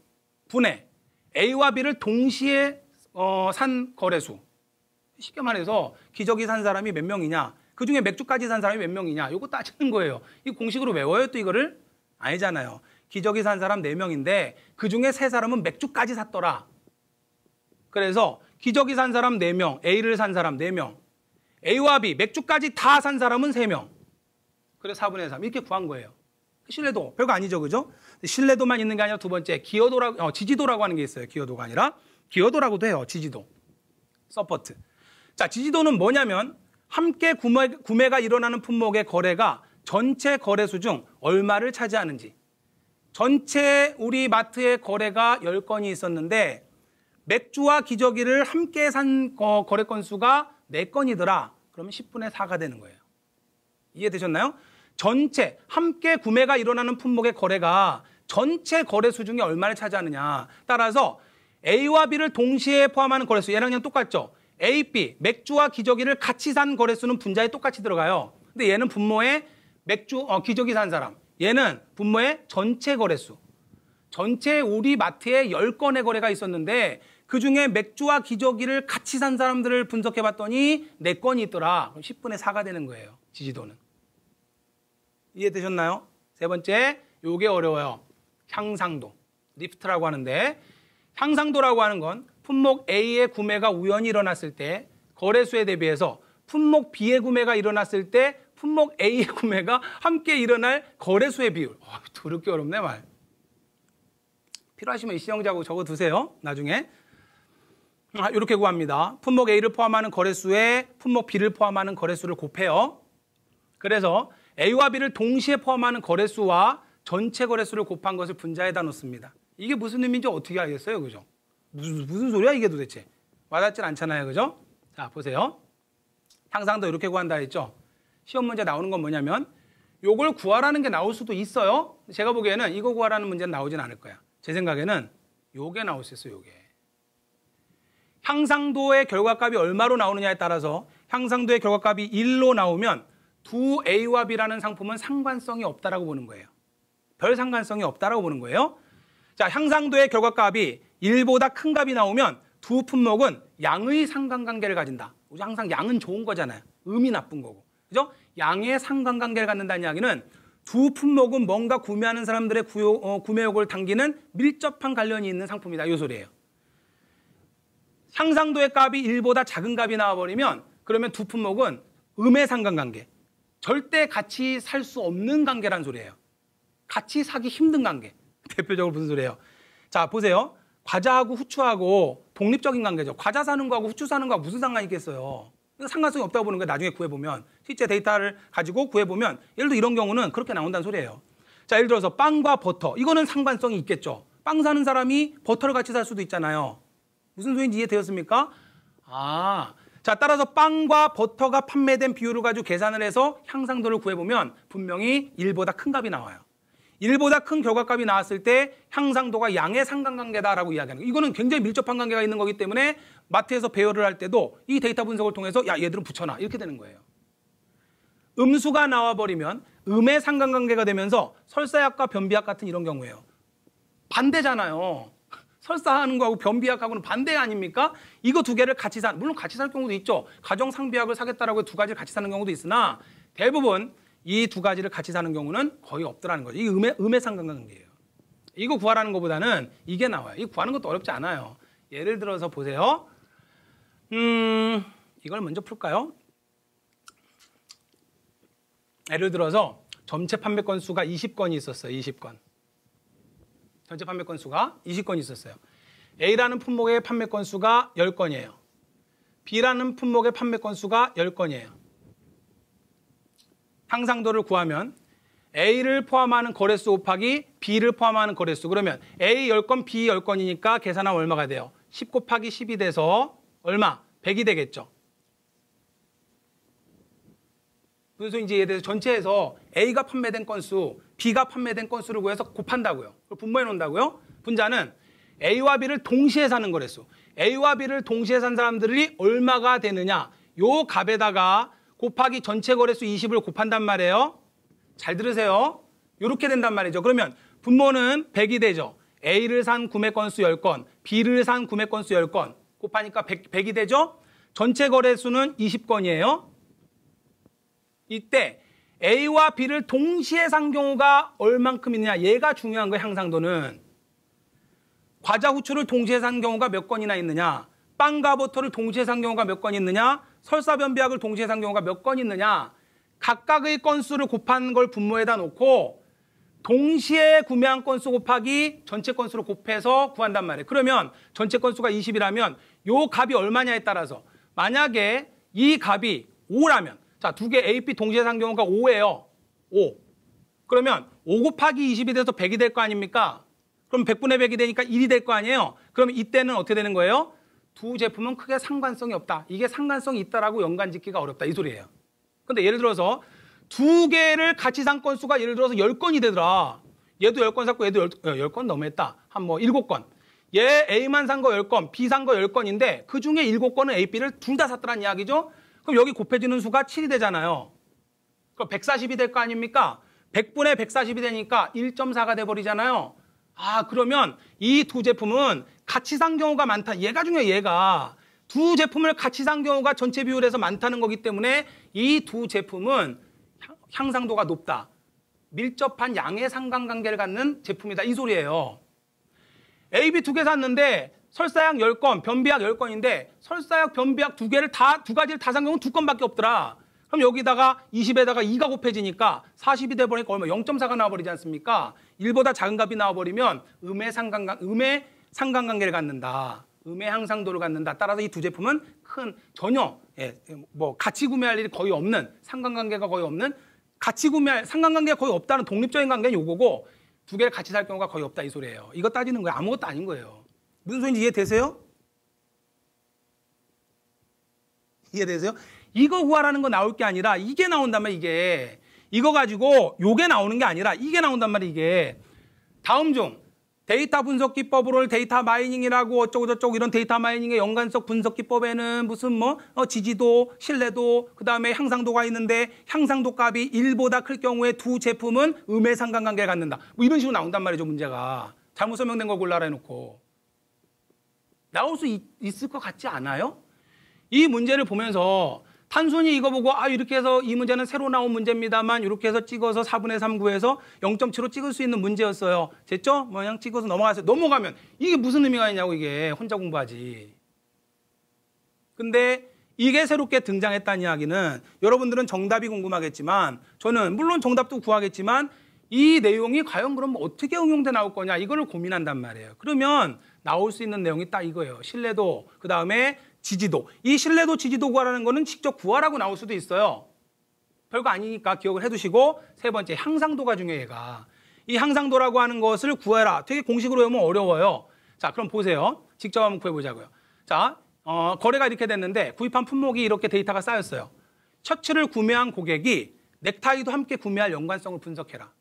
분해, A와 B를 동시에 어, 산 거래수. 쉽게 말해서 기저귀 산 사람이 몇 명이냐, 그 중에 맥주까지 산 사람이 몇 명이냐, 이거 따지는 거예요. 이 공식으로 외워요, 또 이거를? 아니잖아요. 기저귀 산 사람 네명인데그 중에 세사람은 맥주까지 샀더라. 그래서 기저귀 산 사람 네 명 A를 산 사람 네 명 A와 B, 맥주까지 다 산 사람은 세 명 그래서 4분의 3. 이렇게 구한 거예요. 신뢰도 별거 아니죠, 그죠? 신뢰도만 있는 게 아니라 두 번째 기여도라고 어, 지지도라고 하는 게 있어요. 기여도가 아니라 기여도라고도 해요. 지지도, 서포트. 자, 지지도는 뭐냐면 함께 구매, 구매가 일어나는 품목의 거래가 전체 거래수 중 얼마를 차지하는지. 전체 우리 마트의 거래가 10건이 있었는데 맥주와 기저귀를 함께 산 거래 건수가 4건이더라. 그러면 10분의 4가 되는 거예요. 이해되셨나요? 전체 함께 구매가 일어나는 품목의 거래가 전체 거래수 중에 얼마를 차지하느냐 따라서 A와 B를 동시에 포함하는 거래수 얘랑 그냥 똑같죠. A, B 맥주와 기저귀를 같이 산 거래수는 분자에 똑같이 들어가요. 근데 얘는 분모에 맥주 어, 기저귀 산 사람 얘는 분모의 전체 거래수. 전체 우리 마트에 1 0건의 거래가 있었는데 그중에 맥주와 기저귀를 같이 산 사람들을 분석해 봤더니 4건이 있더라. 그럼 10분의 4가 되는 거예요. 지지도는. 이해되셨나요? 세 번째, 요게 어려워요. 향상도. 리프트라고 하는데 향상도라고 하는 건 품목 A의 구매가 우연히 일어났을 때 거래수에 대비해서 품목 B의 구매가 일어났을 때 품목 A의 구매가 함께 일어날 거래수의 비율. 어, 더럽게 어렵네 말. 필요하시면 이 시형자고 적어두세요. 나중에. 아, 이렇게 구합니다. 품목 A를 포함하는 거래수에 품목 B를 포함하는 거래수를 곱해요. 그래서 A와 B를 동시에 포함하는 거래수와 전체 거래수를 곱한 것을 분자에다 놓습니다. 이게 무슨 의미인지 어떻게 알겠어요? 그죠? 무슨, 무슨 소리야 이게 도대체? 와닿질 않잖아요. 그죠? 자, 보세요. 항상 더 이렇게 구한다 했죠? 시험 문제 나오는 건 뭐냐면 요걸 구하라는 게 나올 수도 있어요. 제가 보기에는 이거 구하라는 문제는 나오진 않을 거야. 제 생각에는 요게 나올 수 있어요. 요게. 향상도의 결과값이 얼마로 나오느냐에 따라서 향상도의 결과값이 1로 나오면 두 A와 B라는 상품은 상관성이 없다라고 보는 거예요. 별 상관성이 없다라고 보는 거예요. 자, 향상도의 결과값이 1보다 큰 값이 나오면 두 품목은 양의 상관관계를 가진다. 우리 항상 양은 좋은 거잖아요. 음이 나쁜 거고. 그죠? 양의 상관관계를 갖는다는 이야기는 두 품목은 뭔가 구매하는 사람들의 구요, 어, 구매욕을 당기는 밀접한 관련이 있는 상품이다. 요 소리예요. 향상도의 값이 1보다 작은 값이 나와버리면 그러면 두 품목은 음의 상관관계, 절대 같이 살 수 없는 관계란 소리예요. 같이 사기 힘든 관계. 대표적으로 무슨 소리예요? 자, 보세요. 과자하고 후추하고 독립적인 관계죠. 과자 사는 거하고 후추 사는 거하고 무슨 상관이 있겠어요? 그러니까 상관성이 없다고 보는 거 나중에 구해보면 실제 데이터를 가지고 구해보면 예를 들어 이런 경우는 그렇게 나온다는 소리예요. 자, 예를 들어서 빵과 버터. 이거는 상관성이 있겠죠. 빵 사는 사람이 버터를 같이 살 수도 있잖아요. 무슨 소리인지 이해되었습니까? 아, 자, 따라서 빵과 버터가 판매된 비율을 가지고 계산을 해서 향상도를 구해보면 분명히 1보다 큰 값이 나와요. 1보다 큰 결과값이 나왔을 때 향상도가 양의 상관관계다라고 이야기하는 거예요. 이거는 굉장히 밀접한 관계가 있는 거기 때문에 마트에서 배열을 할 때도 이 데이터 분석을 통해서 야, 얘들은 붙여놔. 이렇게 되는 거예요. 음수가 나와버리면 음의 상관관계가 되면서 설사약과 변비약 같은 이런 경우에요. 반대잖아요. 설사하는 거하고 변비약하고는 반대 아닙니까? 이거 두 개를 같이 산 물론 같이 살 경우도 있죠. 가정 상비약을 사겠다라고 두 가지를 같이 사는 경우도 있으나 대부분 이 두 가지를 같이 사는 경우는 거의 없더라는 거죠. 이 음의 음의 상관관계예요. 이거 구하라는 것보다는 이게 나와요. 이 구하는 것도 어렵지 않아요. 예를 들어서 보세요. 음, 이걸 먼저 풀까요? 예를 들어서 전체 판매 건수가 20건이 있었어요. 20건. 전체 판매 건수가 20건 이 있었어요. A라는 품목의 판매 건수가 10건이에요. B라는 품목의 판매 건수가 10건이에요. 상상도를 구하면 A를 포함하는 거래수 곱하기 B를 포함하는 거래수 그러면 A 10건, B 10건이니까 계산하면 얼마가 돼요? 10 곱하기 10이 돼서 얼마? 100이 되겠죠. 그래서 이제 얘에 대해서 전체에서 A가 판매된 건수, B가 판매된 건수를 구해서 곱한다고요. 그걸 분모해 놓는다고요. 분자는 A와 B를 동시에 사는 거래수. A와 B를 동시에 산 사람들이 얼마가 되느냐. 요 값에다가 곱하기 전체 거래수 20을 곱한단 말이에요. 잘 들으세요. 요렇게 된단 말이죠. 그러면 분모는 100이 되죠. A를 산 구매 건수 10건, B를 산 구매 건수 10건 곱하니까 100, 이 되죠. 전체 거래수는 20건이에요. 이때 A와 B를 동시에 산 경우가 얼만큼 있느냐 얘가 중요한 거예요 향상도는 과자 후추를 동시에 산 경우가 몇 건이나 있느냐 빵과 버터를 동시에 산 경우가 몇 건 있느냐 설사변비약을 동시에 산 경우가 몇 건 있느냐 각각의 건수를 곱한 걸 분모에다 놓고 동시에 구매한 건수 곱하기 전체 건수로 곱해서 구한단 말이에요 그러면 전체 건수가 20이라면 요 값이 얼마냐에 따라서 만약에 이 값이 5라면 자, 두 개 AP 동시에 산 경우가 5예요. 5. 그러면 5 곱하기 20이 돼서 100이 될 거 아닙니까? 그럼 100분의 100이 되니까 1이 될 거 아니에요? 그럼 이때는 어떻게 되는 거예요? 두 제품은 크게 상관성이 없다. 이게 상관성이 있다라고 연관 짓기가 어렵다. 이 소리예요. 근데 예를 들어서 두 개를 같이 산 건수가 예를 들어서 10건이 되더라. 얘도 10건 샀고 얘도 10, 10건 넘었다. 한 뭐 7건. 얘 A만 산 거 10건, B 산 거 10건인데 그중에 7건은 A, B를 둘 다 샀더란 이야기죠. 그럼 여기 곱해지는 수가 7이 되잖아요. 그럼 140이 될 거 아닙니까? 100분의 140이 되니까 1.4가 돼버리잖아요. 아 그러면 이 두 제품은 같이 산 경우가 많다. 얘가 중요해 얘가. 두 제품을 같이 산 경우가 전체 비율에서 많다는 거기 때문에 이 두 제품은 향상도가 높다. 밀접한 양의 상관관계를 갖는 제품이다. 이 소리예요. A, B 두 개 샀는데 설사약 10건, 변비약 10건인데 설사약, 변비약 두 개를 다 두 가지를 다 산 경우는 두 건밖에 없더라. 그럼 여기다가 20에다가 2가 곱해지니까 40이 돼버리니까 얼마 0.4가 나와버리지 않습니까? 1보다 작은 값이 나와버리면 음의 상관관 음의 상관관계를 갖는다. 음의 항상도를 갖는다. 따라서 이 두 제품은 큰 전혀 예, 뭐 같이 구매할 일이 거의 없는 상관관계가 거의 없는 같이 구매할 상관관계가 거의 없다는 독립적인 관계는 요거고 두 개를 같이 살 경우가 거의 없다 이 소리예요. 이거 따지는 거예요. 아무것도 아닌 거예요. 무슨 소리인지 이해되세요? 이해되세요? 이거 구하라는 거 나올 게 아니라 이게 나온단 말이야 이게 이거 가지고 요게 나오는 게 아니라 이게 나온단 말이야 이게 다음 중 데이터 분석 기법으로 데이터 마이닝이라고 어쩌고 저쩌고 이런 데이터 마이닝의 연관성 분석 기법에는 무슨 뭐 어, 지지도, 신뢰도, 그다음에 향상도가 있는데 향상도 값이 1보다 클 경우에 두 제품은 음의 상관관계를 갖는다. 뭐 이런 식으로 나온단 말이죠, 문제가. 잘못 설명된 걸 골라라 해놓고. 나올 수 있, 있을 것 같지 않아요? 이 문제를 보면서 단순히 이거 보고 아 이렇게 해서 이 문제는 새로 나온 문제입니다만 이렇게 해서 찍어서 4분의 3 구해서 0.7로 찍을 수 있는 문제였어요. 됐죠? 뭐 그냥 찍어서 넘어가세요. 넘어가면 이게 무슨 의미가 있냐고 이게 혼자 공부하지. 근데 이게 새롭게 등장했다는 이야기는 여러분들은 정답이 궁금하겠지만 저는 물론 정답도 구하겠지만 이 내용이 과연 그럼 어떻게 응용돼 나올 거냐 이걸 고민한단 말이에요. 그러면 나올 수 있는 내용이 딱 이거예요. 신뢰도, 그 다음에 지지도. 이 신뢰도, 지지도 구하라는 거는 직접 구하라고 나올 수도 있어요. 별거 아니니까 기억을 해두시고 세 번째, 향상도가 중요해요. 얘가. 이 향상도라고 하는 것을 구해라. 되게 공식으로 외우면 어려워요. 자, 그럼 보세요. 직접 한번 구해보자고요. 자, 어, 거래가 이렇게 됐는데 구입한 품목이 이렇게 데이터가 쌓였어요. 셔츠를 구매한 고객이 넥타이도 함께 구매할 연관성을 분석해라.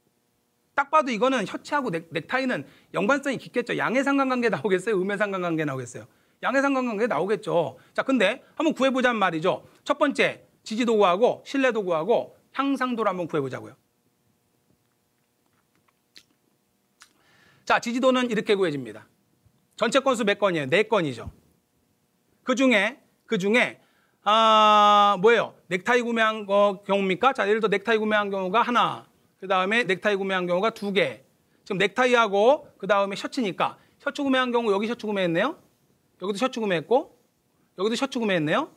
딱 봐도 이거는 셔츠하고 넥, 타이는 연관성이 깊겠죠. 양해 상관관계 나오겠어요? 음해 상관관계 나오겠어요? 양해 상관관계 나오겠죠. 자, 근데 한번 구해보자는 말이죠. 첫 번째, 지지도구하고 신뢰도구하고 향상도를 한번 구해보자고요. 자, 지지도는 이렇게 구해집니다. 전체 건수 몇 건이에요? 네 건이죠. 그 중에, 그 중에, 아, 뭐예요? 넥타이 구매한 거 경우입니까? 자, 예를 들어 넥타이 구매한 경우가 하나, 그 다음에 넥타이 구매한 경우가 두 개. 지금 넥타이하고 그 다음에 셔츠니까 셔츠 구매한 경우 여기 셔츠 구매했네요. 여기도 셔츠 구매했고 여기도 셔츠 구매했네요.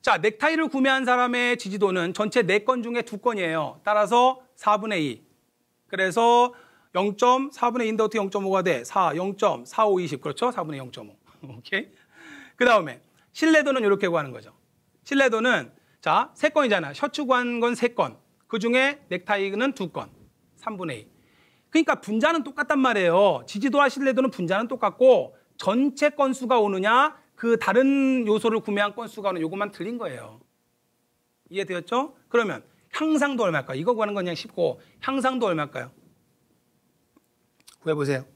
자, 넥타이를 구매한 사람의 지지도는 전체 네 건 중에 두건이에요 따라서 4분의 2. 그래서 0.4분의 2인데 어떻게 0.5가 돼? 4, 0.45, 20. 그렇죠? 4분의 0.5. 오케이? 그 다음에 신뢰도는 이렇게 구하는 거죠. 신뢰도는 자, 세건이잖아 셔츠 구한 건 3건. 그 중에 넥타이는 두 건, 3분의 2. 그러니까 분자는 똑같단 말이에요. 지지도와 신뢰도는 분자는 똑같고 전체 건수가 오느냐 그 다른 요소를 구매한 건수가 오느냐 요것만 틀린 거예요. 이해되었죠? 그러면 향상도 얼마일까요? 이거 구하는 건 그냥 쉽고 향상도 얼마일까요? 구해보세요.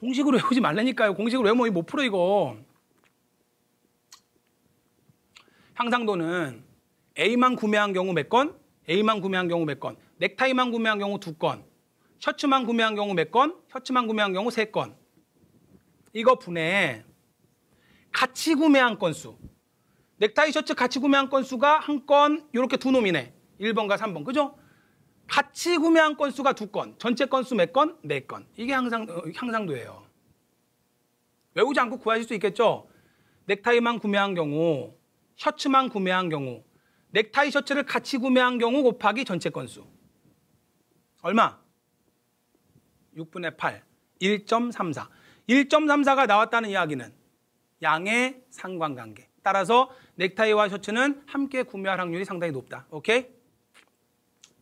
공식으로 외우지 말라니까요. 공식으로 외우면 못 풀어 이거. 향상도는 A만 구매한 경우 몇 건, A만 구매한 경우 몇 건, 넥타이만 구매한 경우 두 건, 셔츠만 구매한 경우 몇 건, 셔츠만 구매한 경우 세 건. 이거 분해 같이 구매한 건수. 넥타이 셔츠 같이 구매한 건수가 한 건, 이렇게 두 놈이네. 1번과 3번. 그죠? 같이 구매한 건수가 두 건, 전체 건수 몇 건? 네 건. 이게 항상, 향상도예요. 어, 외우지 않고 구하실 수 있겠죠? 넥타이만 구매한 경우 셔츠만 구매한 경우, 넥타이 셔츠를 같이 구매한 경우 곱하기 전체 건수. 얼마? 6분의 8, 1.34. 1.34가 나왔다는 이야기는 양의 상관관계. 따라서 넥타이와 셔츠는 함께 구매할 확률이 상당히 높다. 오케이?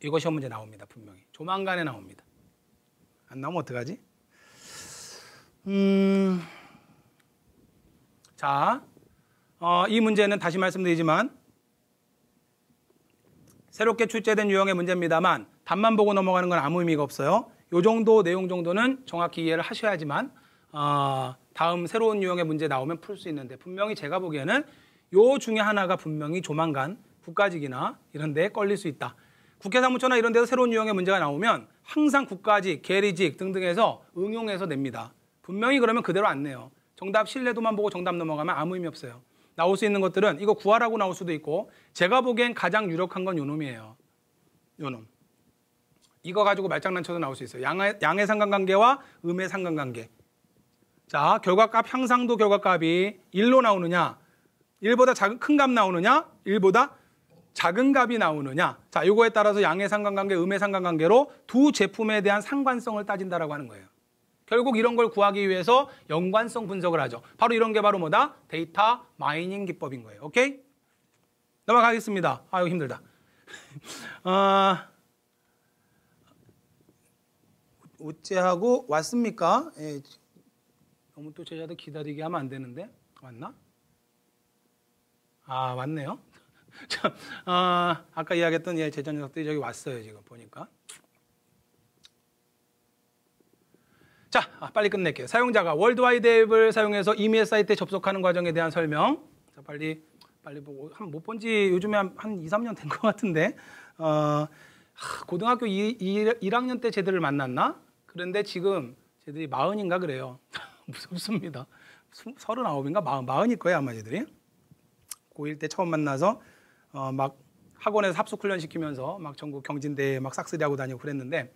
이거 시험 문제 나옵니다. 분명히. 조만간에 나옵니다. 안 나오면 어떡하지? 음. 자, 어, 이 문제는 다시 말씀드리지만 새롭게 출제된 유형의 문제입니다만 답만 보고 넘어가는 건 아무 의미가 없어요. 이 정도 내용 정도는 정확히 이해를 하셔야지만 어, 다음 새로운 유형의 문제 나오면 풀 수 있는데 분명히 제가 보기에는 요 중에 하나가 분명히 조만간 국가직이나 이런 데에 걸릴 수 있다. 국회 사무처나 이런 데서 새로운 유형의 문제가 나오면 항상 국가직, 계리직 등등에서 응용해서 냅니다. 분명히 그러면 그대로 안 내요. 정답 신뢰도만 보고 정답 넘어가면 아무 의미 없어요. 나올 수 있는 것들은 이거 구하라고 나올 수도 있고 제가 보기엔 가장 유력한 건 요놈이에요. 요놈. 이거 가지고 말장난쳐도 나올 수 있어요. 양의, 양의 상관관계와 음의 상관관계. 자, 결과값 향상도 결과값이 1로 나오느냐, 1보다 작은 큰 값 나오느냐, 1보다 작은 값이 나오느냐. 자, 이거에 따라서 양의 상관관계, 음의 상관관계로 두 제품에 대한 상관성을 따진다라고 하는 거예요. 결국 이런 걸 구하기 위해서 연관성 분석을 하죠. 바로 이런 게 바로 뭐다? 데이터 마이닝 기법인 거예요. 오케이? 넘어가겠습니다. 아 이거 힘들다. 아, 어째하고 왔습니까? 예, 너무 또 제자들 기다리게 하면 안 되는데 왔나? 아 왔네요. 참, 아, 어, 아까 이야기했던 예, 제자 녀석들이 저기 왔어요 지금 보니까. 자, 아, 빨리 끝낼게요. 사용자가 월드와이드 앱을 사용해서 이메일 사이트에 접속하는 과정에 대한 설명. 자, 빨리 빨리 보고 한 못본 지 요즘에 한, 한 2, 3년 된 것 같은데. 어, 고등학교 2, 2, 학년때 쟤들을 만났나? 그런데 지금 쟤들이 마흔인가 그래요. 무섭습니다. 서른아홉인가? 마흔, 마흔일 거예요, 아마 쟤들이. 고1 때 처음 만나서 어, 막 학원에서 합숙 훈련 시키면서 막 전국 경진대에 막 싹쓸이하고 다니고 그랬는데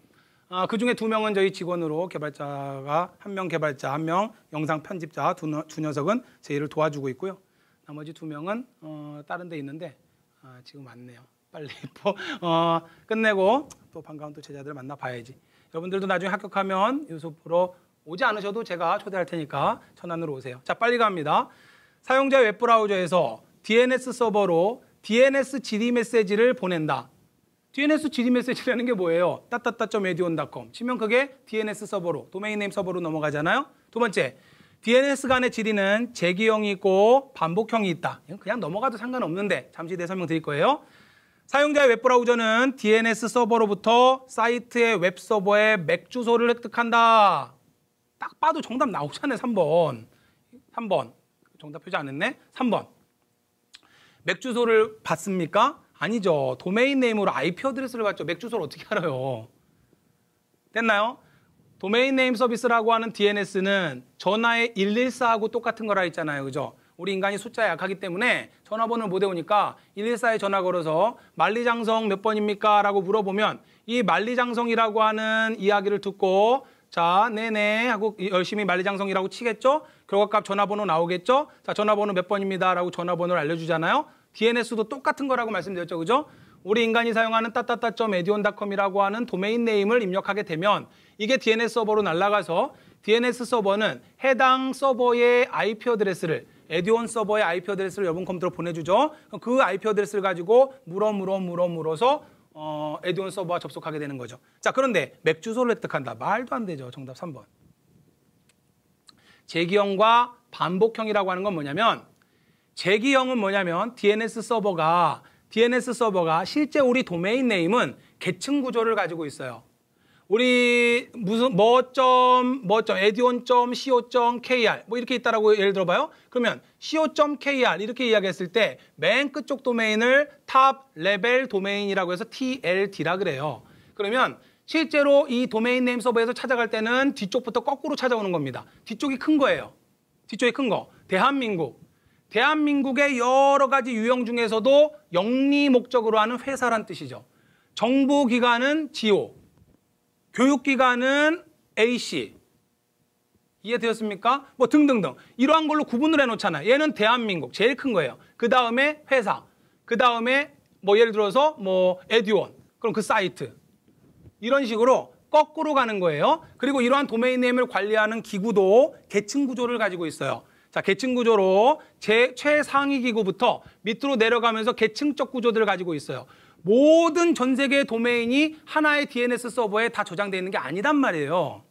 아, 그 중에 두 명은 저희 직원으로 개발자가 한 명 개발자, 한 명 영상 편집자 두, 두 녀석은 제일를 도와주고 있고요. 나머지 두 명은 어, 다른 데 있는데 아, 지금 왔네요. 빨리 어, 끝내고 또 반가운 또 제자들을 만나 봐야지. 여러분들도 나중에 합격하면 유소프로 오지 않으셔도 제가 초대할 테니까 천안으로 오세요. 자, 빨리 갑니다. 사용자 웹 브라우저에서 DNS 서버로 DNS 지리 메시지를 보낸다. DNS 지리 메시지라는 게 뭐예요? 따따따.medion.com 치면 그게 DNS 서버로, 도메인 네임 서버로 넘어가잖아요. 두 번째, DNS 간의 지리는 재기형이 있고 반복형이 있다. 그냥 넘어가도 상관없는데 잠시 뒤에 설명드릴 거예요. 사용자의 웹브라우저는 DNS 서버로부터 사이트의 웹서버에맥 주소를 획득한다. 딱 봐도 정답 나오잖아요. 3번. 3번. 정답 표지안 했네. 3번. 맥 주소를 봤습니까 아니죠. 도메인 네임으로 IP 어드레스를 갖죠. 맥 주소를 어떻게 알아요? 됐나요? 도메인 네임 서비스라고 하는 DNS는 전화의 114하고 똑같은 거라 했잖아요. 그죠? 우리 인간이 숫자에 약하기 때문에 전화번호를 못 외우니까 114에 전화 걸어서 만리장성 몇 번입니까? 라고 물어보면 이 만리장성이라고 하는 이야기를 듣고 자, 네네 네 하고 열심히 만리장성이라고 치겠죠? 결과값 전화번호 나오겠죠? 자, 전화번호 몇 번입니다. 라고 전화번호를 알려주잖아요. DNS도 똑같은 거라고 말씀드렸죠. 그죠? 우리 인간이 사용하는 따따따.에디온닷컴이라고 하는 도메인 네임을 입력하게 되면 이게 DNS 서버로 날아가서 DNS 서버는 해당 서버의 IP 어드레스를 에디온 서버의 IP 어드레스를 여분 러 컴퓨터로 보내주죠. 그 IP 어드레스를 가지고 물어 물어 물어 물어서 어, 에디온 서버와 접속하게 되는 거죠. 자, 그런데 맥 주소를 획득한다. 말도 안 되죠. 정답 3번. 재기형과 반복형이라고 하는 건 뭐냐면 제기형은 뭐냐면 DNS 서버가 DNS 서버가 실제 우리 도메인 네임은 계층 구조를 가지고 있어요. 우리 무슨 뭐점 뭐점 에디온.점 co.kr 뭐 이렇게 있다라고 예를 들어봐요. 그러면 co.kr 이렇게 이야기했을 때 맨 끝쪽 도메인을 탑 레벨 도메인이라고 해서 TLD라 그래요. 그러면 실제로 이 도메인 네임 서버에서 찾아갈 때는 뒤쪽부터 거꾸로 찾아오는 겁니다. 뒤쪽이 큰 거예요. 뒤쪽이 큰 거. 대한민국, 대한민국의 여러 가지 유형 중에서도 영리 목적으로 하는 회사란 뜻이죠. 정부기관은 GO, 교육기관은 AC. 이해되었습니까? 뭐 등등등. 이러한 걸로 구분을 해놓잖아요. 얘는 대한민국, 제일 큰 거예요. 그 다음에 회사, 그 다음에 뭐 예를 들어서 뭐 에듀원, 그럼 그 사이트. 이런 식으로 거꾸로 가는 거예요. 그리고 이러한 도메인 네임을 관리하는 기구도 계층 구조를 가지고 있어요. 자, 계층 구조로 제 최상위 기구부터 밑으로 내려가면서 계층적 구조들을 가지고 있어요. 모든 전 세계 도메인이 하나의 DNS 서버에 다 저장되어 있는 게 아니단 말이에요.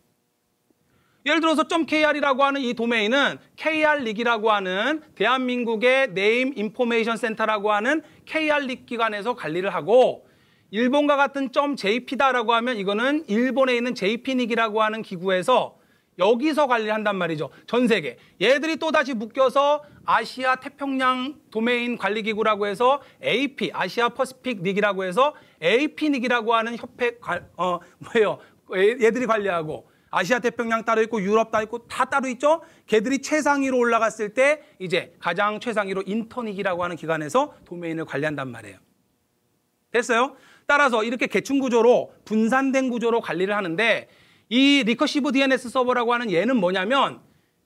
예를 들어서 .kr이라고 하는 이 도메인은 kr릭이라고 하는 대한민국의 네임 인포메이션 센터라고 하는 kr릭 기관에서 관리를 하고 일본과 같은 .jp다라고 하면 이거는 일본에 있는 jp닉이라고 하는 기구에서 여기서 관리 한단 말이죠. 전 세계. 얘들이 또다시 묶여서 아시아 태평양 도메인 관리기구라고 해서 AP, 아시아 퍼스픽 닉이라고 해서 AP닉이라고 하는 협회, 어, 뭐예요. 얘들이 관리하고 아시아 태평양 따로 있고 유럽 따로 있고 다 따로 있죠. 걔들이 최상위로 올라갔을 때 이제 가장 최상위로 인터닉이라고 하는 기관에서 도메인을 관리한단 말이에요. 됐어요? 따라서 이렇게 계층 구조로 분산된 구조로 관리를 하는데 이 리커시브 DNS 서버라고 하는 얘는 뭐냐면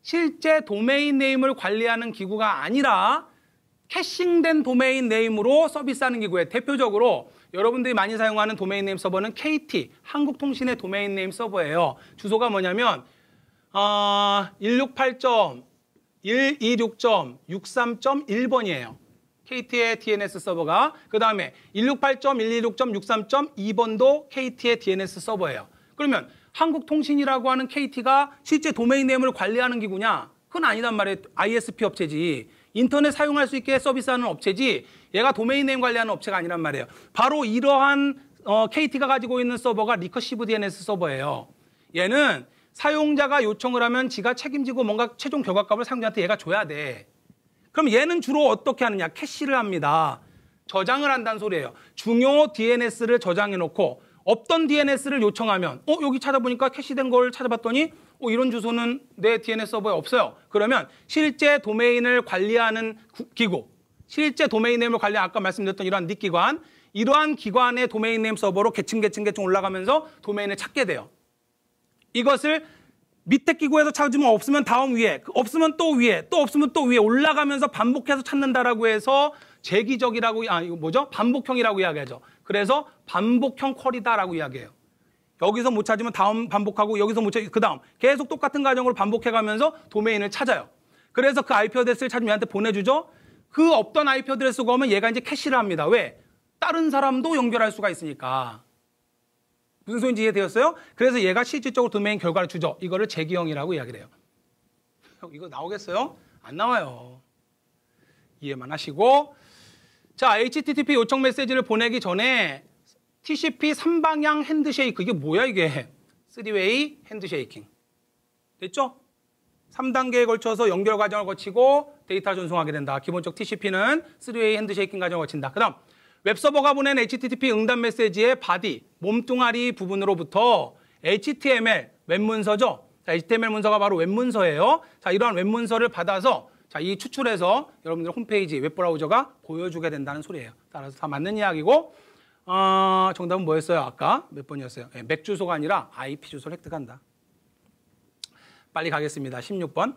실제 도메인 네임을 관리하는 기구가 아니라 캐싱된 도메인 네임으로 서비스하는 기구에 대표적으로 여러분들이 많이 사용하는 도메인 네임 서버는 KT 한국통신의 도메인 네임 서버예요. 주소가 뭐냐면 어, 168.126.63.1번이에요. KT의 DNS 서버가 그 다음에 168.126.63.2번도 KT의 DNS 서버예요. 그러면 한국통신이라고 하는 KT가 실제 도메인 네임을 관리하는 기구냐? 그건 아니단 말이에요. ISP 업체지. 인터넷 사용할 수 있게 서비스하는 업체지 얘가 도메인 네임 관리하는 업체가 아니란 말이에요. 바로 이러한 어, KT가 가지고 있는 서버가 리커시브 DNS 서버예요. 얘는 사용자가 요청을 하면 지가 책임지고 뭔가 최종 결과값을 사용자한테 얘가 줘야 돼. 그럼 얘는 주로 어떻게 하느냐? 캐시를 합니다. 저장을 한다는 소리예요. 중요 DNS를 저장해 놓고 없던 DNS를 요청하면 어 여기 찾아보니까 캐시된 걸 찾아봤더니 어 이런 주소는 내 DNS 서버에 없어요. 그러면 실제 도메인을 관리하는 기구, 실제 도메인 네을 관리 하는 아까 말씀드렸던 이러한 닉기관 이러한 기관의 도메인 네임 서버로 계층 계층 계층 올라가면서 도메인을 찾게 돼요. 이것을 밑에 기구에서 찾으면 없으면 다음 위에, 그 없으면 또 위에, 또 없으면 또 위에 올라가면서 반복해서 찾는다라고 해서 재기적이라고, 아, 이거 뭐죠? 반복형이라고 이야기하죠. 그래서 반복형 쿼리다라고 이야기해요. 여기서 못 찾으면 다음 반복하고 여기서 못 찾으면 그 다음 계속 똑같은 과정으로 반복해가면서 도메인을 찾아요. 그래서 그 IP 어드레스를 찾으면 얘한테 보내주죠. 그 없던 IP 어드레스가 오면 얘가 이제 캐시를 합니다. 왜? 다른 사람도 연결할 수가 있으니까. 무슨 소리인지 이해되었어요? 그래서 얘가 실질적으로 도메인 결과를 주죠. 이거를 재기형이라고 이야기를 해요. 형 이거 나오겠어요? 안 나와요. 이해만 하시고 자, HTTP 요청 메시지를 보내기 전에 TCP 3방향 핸드쉐이크, 이게 뭐야 이게? 3웨이 핸드쉐이킹. 됐죠? 3단계에 걸쳐서 연결 과정을 거치고 데이터 전송하게 된다. 기본적 TCP는 3웨이 핸드쉐이킹 과정을 거친다. 그 다음 웹서버가 보낸 HTTP 응답 메시지의 바디, 몸뚱아리 부분으로부터 HTML, 웹문서죠. 자, HTML 문서가 바로 웹문서예요. 자, 이러한 웹문서를 받아서 그러니까 이 추출해서 여러분들 홈페이지 웹브라우저가 보여주게 된다는 소리예요. 따라서 다 맞는 이야기고 어, 정답은 뭐였어요? 아까 몇 번이었어요? 네, 맥 주소가 아니라 IP 주소를 획득한다. 빨리 가겠습니다. 16번.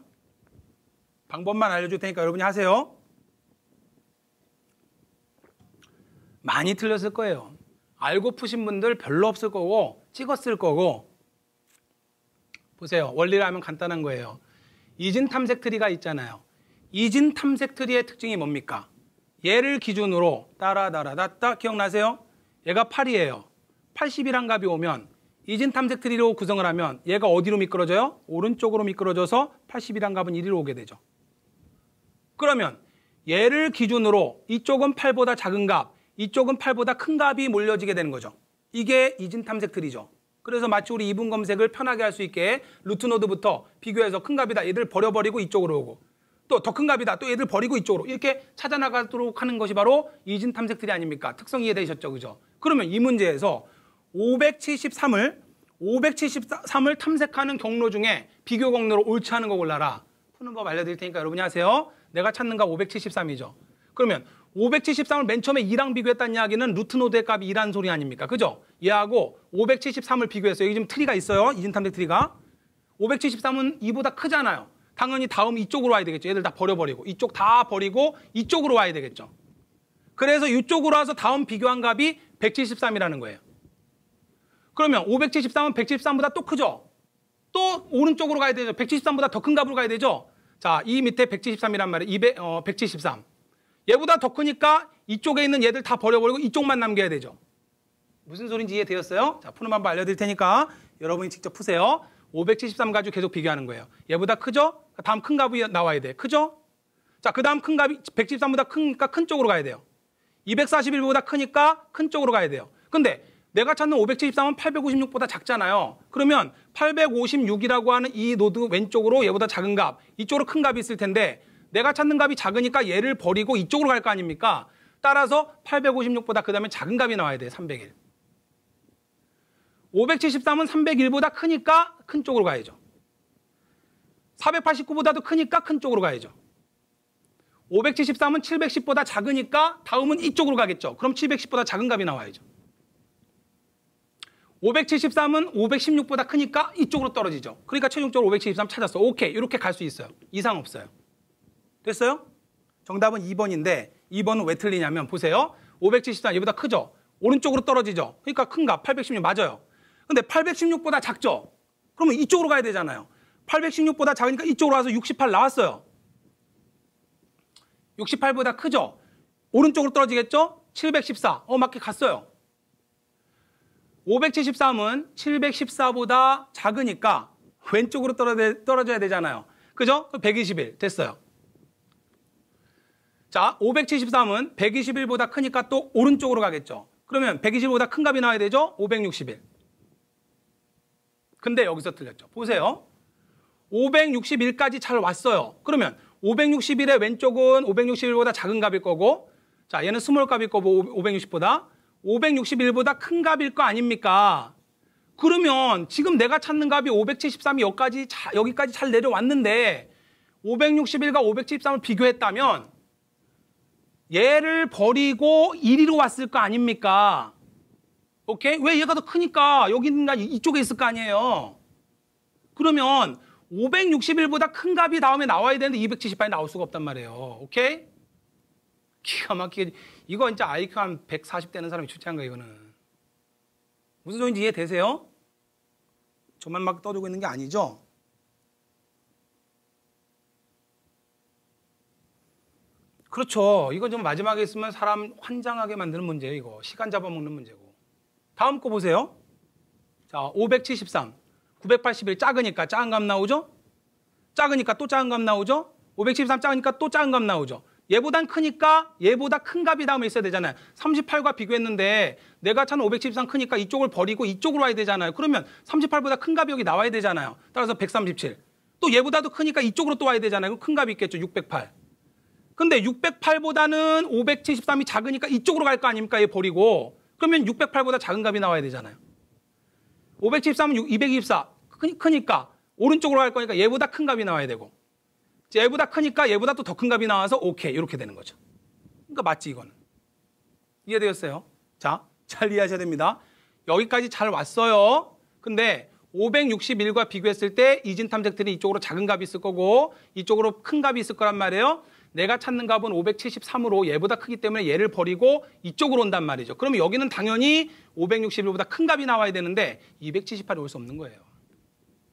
방법만 알려줄 테니까 여러분이 하세요. 많이 틀렸을 거예요. 알고 푸신 분들 별로 없을 거고 찍었을 거고 보세요. 원리를 하면 간단한 거예요. 이진 탐색 트리가 있잖아요. 이진 탐색 트리의 특징이 뭡니까? 얘를 기준으로 따라다라다따 기억나세요? 얘가 8이에요. 80이란 값이 오면 이진 탐색 트리로 구성을 하면 얘가 어디로 미끄러져요? 오른쪽으로 미끄러져서 80이란 값은 1위로 오게 되죠. 그러면 얘를 기준으로 이쪽은 8보다 작은 값, 이쪽은 8보다 큰 값이 몰려지게 되는 거죠. 이게 이진 탐색 트리죠. 그래서 마치 우리 이분 검색을 편하게 할 수 있게 루트 노드부터 비교해서 큰 값이다. 얘들 버려버리고 이쪽으로 오고 또더큰 갑이다. 또 얘들 버리고 이쪽으로 이렇게 찾아나가도록 하는 것이 바로 이진 탐색들이 아닙니까? 특성 이해되셨죠? 그죠? 그러면 이 문제에서 573을 573을 탐색하는 경로 중에 비교 경로로 옳지 않은 거 골라라. 푸는 법 알려드릴 테니까 여러분이 하세요. 내가 찾는 값 573이죠. 그러면 573을 맨 처음에 2랑 비교했다는 이야기는 루트 노드의 값이 2라는 소리 아닙니까? 그죠? 얘하고 573을 비교했어요. 여기 지금 트리가 있어요. 이진탐색 트리가. 573은 2보다 크잖아요. 당연히 다음 이쪽으로 와야 되겠죠. 얘들 다 버려버리고 이쪽 다 버리고 이쪽으로 와야 되겠죠. 그래서 이쪽으로 와서 다음 비교한 값이 173이라는 거예요. 그러면 573은 173보다 또 크죠? 또 오른쪽으로 가야 되죠. 173보다 더 큰 값으로 가야 되죠. 자, 이 밑에 173이란 말이에요. 200, 어, 173. 얘보다 더 크니까 이쪽에 있는 얘들 다 버려버리고 이쪽만 남겨야 되죠. 무슨 소린지 이해되었어요? 자, 푸는 방법 알려드릴 테니까 여러분이 직접 푸세요. 573 가지고 계속 비교하는 거예요. 얘보다 크죠? 그러니까 다음 큰 값이 나와야 돼. 크죠? 자, 그 다음 큰 값이 113보다 크니까 큰 쪽으로 가야 돼요. 241보다 크니까 큰 쪽으로 가야 돼요. 근데 내가 찾는 573은 856보다 작잖아요. 그러면 856이라고 하는 이 노드 왼쪽으로 얘보다 작은 값, 이쪽으로 큰 값이 있을 텐데 내가 찾는 값이 작으니까 얘를 버리고 이쪽으로 갈 거 아닙니까? 따라서 856보다 그 다음에 작은 값이 나와야 돼요. 301. 573은 301보다 크니까 큰 쪽으로 가야죠. 489보다도 크니까 큰 쪽으로 가야죠. 573은 710보다 작으니까 다음은 이쪽으로 가겠죠. 그럼 710보다 작은 값이 나와야죠. 573은 516보다 크니까 이쪽으로 떨어지죠. 그러니까 최종적으로 573 찾았어. 오케이. 이렇게 갈 수 있어요. 이상 없어요. 됐어요? 정답은 2번인데 2번은 왜 틀리냐면 보세요. 573 얘보다 크죠? 오른쪽으로 떨어지죠. 그러니까 큰 값 816 맞아요. 근데 816보다 작죠? 그러면 이쪽으로 가야 되잖아요. 816보다 작으니까 이쪽으로 와서 68 나왔어요. 68보다 크죠? 오른쪽으로 떨어지겠죠? 714. 어, 맞게 갔어요. 573은 714보다 작으니까 왼쪽으로 떨어져, 야 되잖아요. 그죠? 121 됐어요. 자, 573은 121보다 크니까 또 오른쪽으로 가겠죠. 그러면 121보다 큰 값이 나와야 되죠? 561. 근데 여기서 틀렸죠. 보세요. 561까지 잘 왔어요. 그러면 561의 왼쪽은 561보다 작은 값일 거고 자 얘는 스몰 값일 거고 560보다 561보다 큰 값일 거 아닙니까? 그러면 지금 내가 찾는 값이 573이 여기까지, 자, 여기까지 잘 내려왔는데 561과 573을 비교했다면 얘를 버리고 1위로 왔을 거 아닙니까? 오케이? 왜 얘가 더 크니까 여기 있는 날 이쪽에 있을 거 아니에요. 그러면 561보다 큰 값이 다음에 나와야 되는데 278이 나올 수가 없단 말이에요. 오케이? 기가 막히게 이거 진짜 IQ 한140 되는 사람이 출제한 거예요, 이거는. 무슨 소리인지 이해되세요? 저만 막 떠들고 있는 게 아니죠? 그렇죠. 이건 좀 마지막에 있으면 사람 환장하게 만드는 문제예요, 이거. 시간 잡아먹는 문제고. 다음 거 보세요. 자, 573. 981 작으니까 작은 값 나오죠? 작으니까 또 작은 값 나오죠? 573 작으니까 또 작은 값 나오죠? 얘보단 크니까 얘보다 큰 값이 다음에 있어야 되잖아요. 38과 비교했는데 내가 찾는 573 크니까 이쪽을 버리고 이쪽으로 와야 되잖아요. 그러면 38보다 큰 값이 여기 나와야 되잖아요. 따라서 137. 또 얘보다도 크니까 이쪽으로 또 와야 되잖아요. 큰 값이 있겠죠. 608. 근데 608보다는 573이 작으니까 이쪽으로 갈 거 아닙니까? 얘 버리고. 그러면 608보다 작은 값이 나와야 되잖아요. 573은 224. 크, 크니까 오른쪽으로 갈 거니까 얘보다 큰 값이 나와야 되고 얘보다 크니까 얘보다 또 더 큰 값이 나와서 오케이 이렇게 되는 거죠. 그러니까 맞지 이거는. 이해되었어요? 자, 잘 이해하셔야 됩니다. 여기까지 잘 왔어요. 근데 561과 비교했을 때 이진 탐색들이 이쪽으로 작은 값이 있을 거고 이쪽으로 큰 값이 있을 거란 말이에요. 내가 찾는 값은 573으로 얘보다 크기 때문에 얘를 버리고 이쪽으로 온단 말이죠. 그러면 여기는 당연히 561보다 큰 값이 나와야 되는데 278이 올 수 없는 거예요.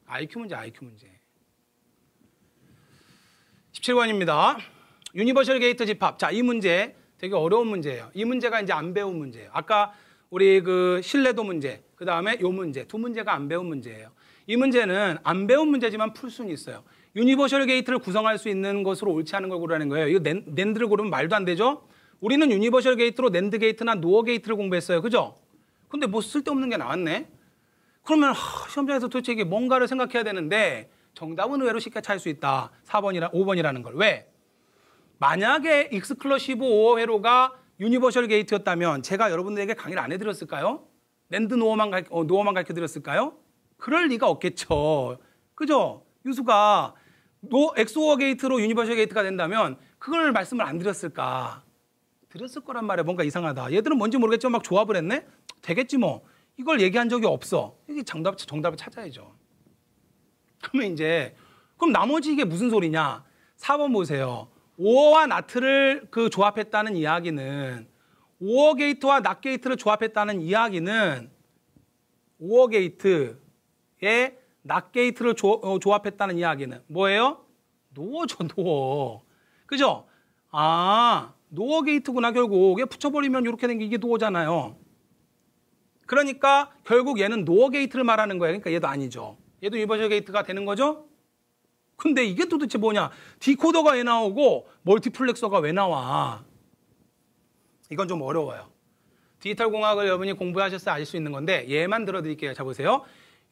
IQ 문제, IQ 문제. 17번입니다. 유니버셜 게이트 집합. 자, 이 문제 되게 어려운 문제예요. 이 문제가 이제 안 배운 문제예요. 아까 우리 그 신뢰도 문제, 그 다음에 요 문제, 두 문제가 안 배운 문제예요. 이 문제는 안 배운 문제지만 풀 수는 있어요. 유니버셜 게이트를 구성할 수 있는 것으로 옳지 않은 걸 고르라는 거예요. 이거 낸, 낸드를 고르면 말도 안 되죠? 우리는 유니버셜 게이트로 낸드 게이트나 노어 게이트를 공부했어요. 그죠? 근데 뭐 쓸데없는 게 나왔네? 그러면 하, 시험장에서 도대체 이게 뭔가를 생각해야 되는데 정답은 의외로 쉽게 찾을 수 있다. 4번이라 5번이라는 걸. 왜? 만약에 익스클러시브 5어 회로가 유니버셜 게이트였다면 제가 여러분들에게 강의를 안 해드렸을까요? 랜드 노어만, 가, 어, 노어만 가르쳐드렸을까요? 그럴 리가 없겠죠. 그죠? 유수가 노 엑소어 게이트로 유니버셜 게이트가 된다면 그걸 말씀을 안 드렸을까? 드렸을 거란 말이야. 뭔가 이상하다. 얘들은 뭔지 모르겠지만 막 조합을 했네. 되겠지 뭐. 이걸 얘기한 적이 없어. 이게 정답 정답을 찾아야죠. 그러면 이제 그럼 나머지 이게 무슨 소리냐? 4번 보세요. 오어와 나트를 그 조합했다는 이야기는 오어 게이트와 낫 게이트를 조합했다는 이야기는 오어 게이트의 낫게이트를 조, 어, 조합했다는 이야기는 뭐예요? 노어죠, 노어. 그죠? 아, 노어 게이트구나, 결국. 붙여버리면 이렇게 된 게 이게 노어잖아요. 그러니까 결국 얘는 노어 게이트를 말하는 거예요. 그러니까 얘도 아니죠. 얘도 유버저 게이트가 되는 거죠? 근데 이게 도대체 뭐냐? 디코더가 왜 나오고 멀티플렉서가 왜 나와? 이건 좀 어려워요. 디지털 공학을 여러분이 공부하셨을 때 아실 수 있는 건데 얘만 들어드릴게요. 자 보세요.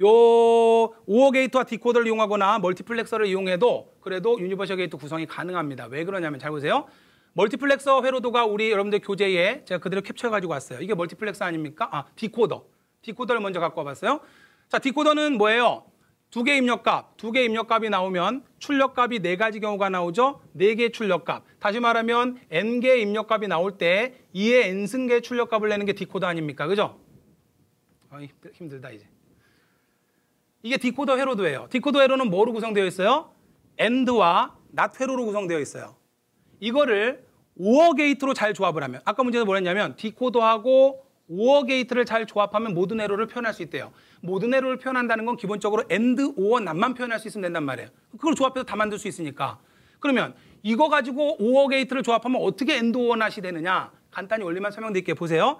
요 5호 게이트와 디코더를 이용하거나 멀티플렉서를 이용해도 그래도 유니버셜 게이트 구성이 가능합니다. 왜 그러냐면 잘 보세요. 멀티플렉서 회로도가 우리 여러분들 교재에 제가 그대로 캡처해 가지고 왔어요. 이게 멀티플렉서 아닙니까? 아, 디코더. 디코더를 먼저 갖고 와봤어요. 자, 디코더는 뭐예요? 두 개 입력값, 두 개 입력값이 나오면 출력값이 네 가지 경우가 나오죠. 네 개 출력값. 다시 말하면 n 개 입력값이 나올 때 2의 n승 개 출력값을 내는 게 디코더 아닙니까? 그죠? 아, 힘들다 이제. 이게 디코더 회로드예요 디코더 회로는 뭐로 구성되어 있어요? 엔드와 낫 회로로 구성되어 있어요. 이거를 오어 게이트로 잘 조합을 하면 아까 문제는 뭐랬냐면 디코더하고 오어 게이트를 잘 조합하면 모든 회로를 표현할 수 있대요. 모든 회로를 표현한다는 건 기본적으로 엔드 오어 낫만 표현할 수 있으면 된단 말이에요. 그걸 조합해서 다 만들 수 있으니까. 그러면 이거 가지고 오어 게이트를 조합하면 어떻게 엔드 오어 낫이 되느냐? 간단히 원리만 설명드릴게요. 보세요.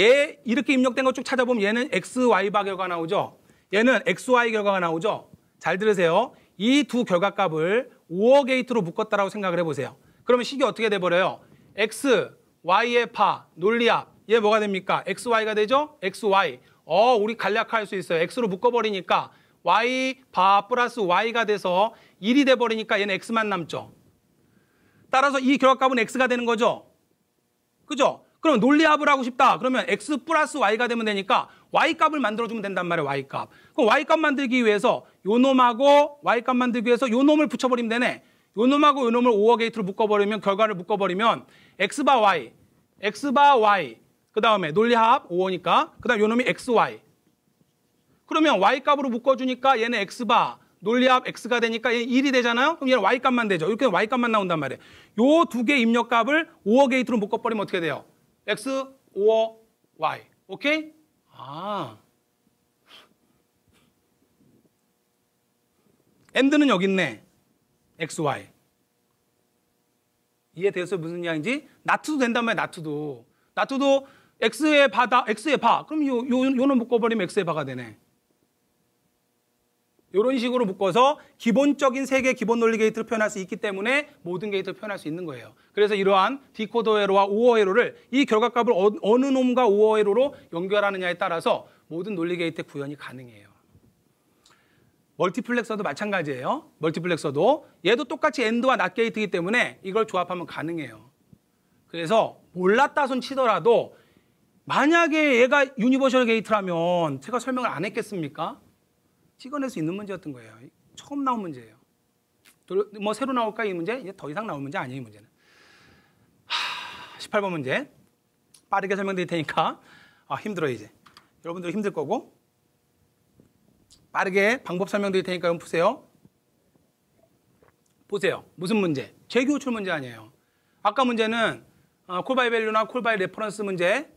얘 이렇게 입력된 거 쭉 찾아보면 얘는 x, y 박열과 나오죠. 얘는 XY 결과가 나오죠. 잘 들으세요. 이 두 결과값을 5어 게이트로 묶었다라고 생각을 해보세요. 그러면 식이 어떻게 돼버려요? X, Y의 파, 논리합. 얘 뭐가 됩니까? XY가 되죠? XY. 어, 우리 간략할 수 있어요. X로 묶어버리니까 Y 파 플러스 Y가 돼서 1이 돼버리니까 얘는 X만 남죠. 따라서 이 결과값은 X가 되는 거죠. 그죠? 그럼 논리합을 하고 싶다. 그러면 x 플러스 y가 되면 되니까 y 값을 만들어주면 된단 말이에요. y 값. 그럼 y 값 만들기 위해서 요 놈하고 y 값 만들기 위해서 요 놈을 붙여버리면 되네. 요 놈하고 요 놈을 오어 게이트로 묶어버리면 결과를 묶어버리면 x 바 y, x 바 y. 그 다음에 논리합 오어니까그 다음 요 놈이 x y. 그러면 y 값으로 묶어주니까 얘는 x 바 논리합 x가 되니까 얘 1이 되잖아요? 그럼 얘는 y 값만 되죠. 이렇게 y 값만 나온단 말이에요. 요두개 입력값을 오어 게이트로 묶어버리면 어떻게 돼요? X or Y. 오케이? 아. 엔드는 여기 있네. X, Y. 이해되어서 무슨 이야기인지? 나트도 된단 말이야, 나트도. 나트도 X의 바다, X의 바. 그럼 요, 요, 요는 묶어버리면 X의 바가 되네. 이런 식으로 묶어서 기본적인 세계 기본 논리 게이트를 표현할 수 있기 때문에 모든 게이트를 표현할 수 있는 거예요. 그래서 이러한 디코더 에러와 오어 에러를이 결과값을 어, 느 놈과 오어 에러로 연결하느냐에 따라서 모든 논리 게이트의 구현이 가능해요. 멀티플렉서도 마찬가지예요. 멀티플렉서도 얘도 똑같이 엔드와 낫 게이트이기 때문에 이걸 조합하면 가능해요. 그래서 몰랐다 손 치더라도 만약에 얘가 유니버셜 게이트라면 제가 설명을 안 했겠습니까? 찍어낼 수 있는 문제였던 거예요. 처음 나온 문제예요. 뭐 새로 나올까 이 문제? 이제 더 이상 나올 문제 아니에요, 이 문제는. 하, 18번 문제. 빠르게 설명드릴 테니까 아, 힘들어요, 이제. 여러분들 힘들 거고. 빠르게 방법 설명드릴 테니까 좀 푸세요. 보세요. 무슨 문제? 재교출 문제 아니에요. 아까 문제는 어, 콜바이 밸류나 콜바이 레퍼런스 문제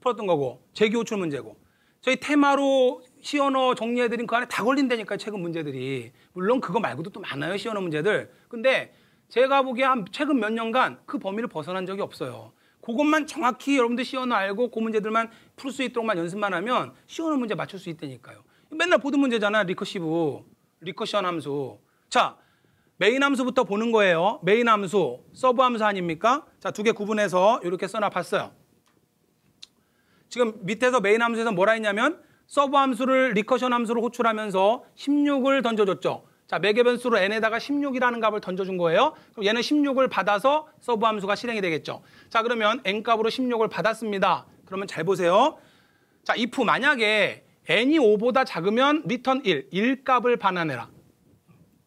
풀었던 거고 재교출 문제고 저희 테마로 시연어 정리해드린 그 안에 다 걸린다니까 요 최근 문제들이 물론 그거 말고도 또 많아요 시어너 문제들 근데 제가 보기에 한 최근 몇 년간 그 범위를 벗어난 적이 없어요 그것만 정확히 여러분들 시어너 알고 그 문제들만 풀 수 있도록만 연습만 하면 시어너 문제 맞출 수 있다니까요 맨날 보던 문제잖아 리커시브 리커션 함수 자 메인 함수부터 보는 거예요 메인 함수 서브 함수 아닙니까 자 두 개 구분해서 이렇게 써놔 봤어요 지금 밑에서 메인 함수에서 뭐라 했냐면 서브 함수를 리커션 함수로 호출하면서 16을 던져줬죠. 자, 매개 변수로 n에다가 16이라는 값을 던져준 거예요. 그럼 얘는 16을 받아서 서브 함수가 실행이 되겠죠. 자, 그러면 n 값으로 16을 받았습니다. 그러면 잘 보세요. 자, if 만약에 n이 5보다 작으면 return 1, 1값을 반환해라.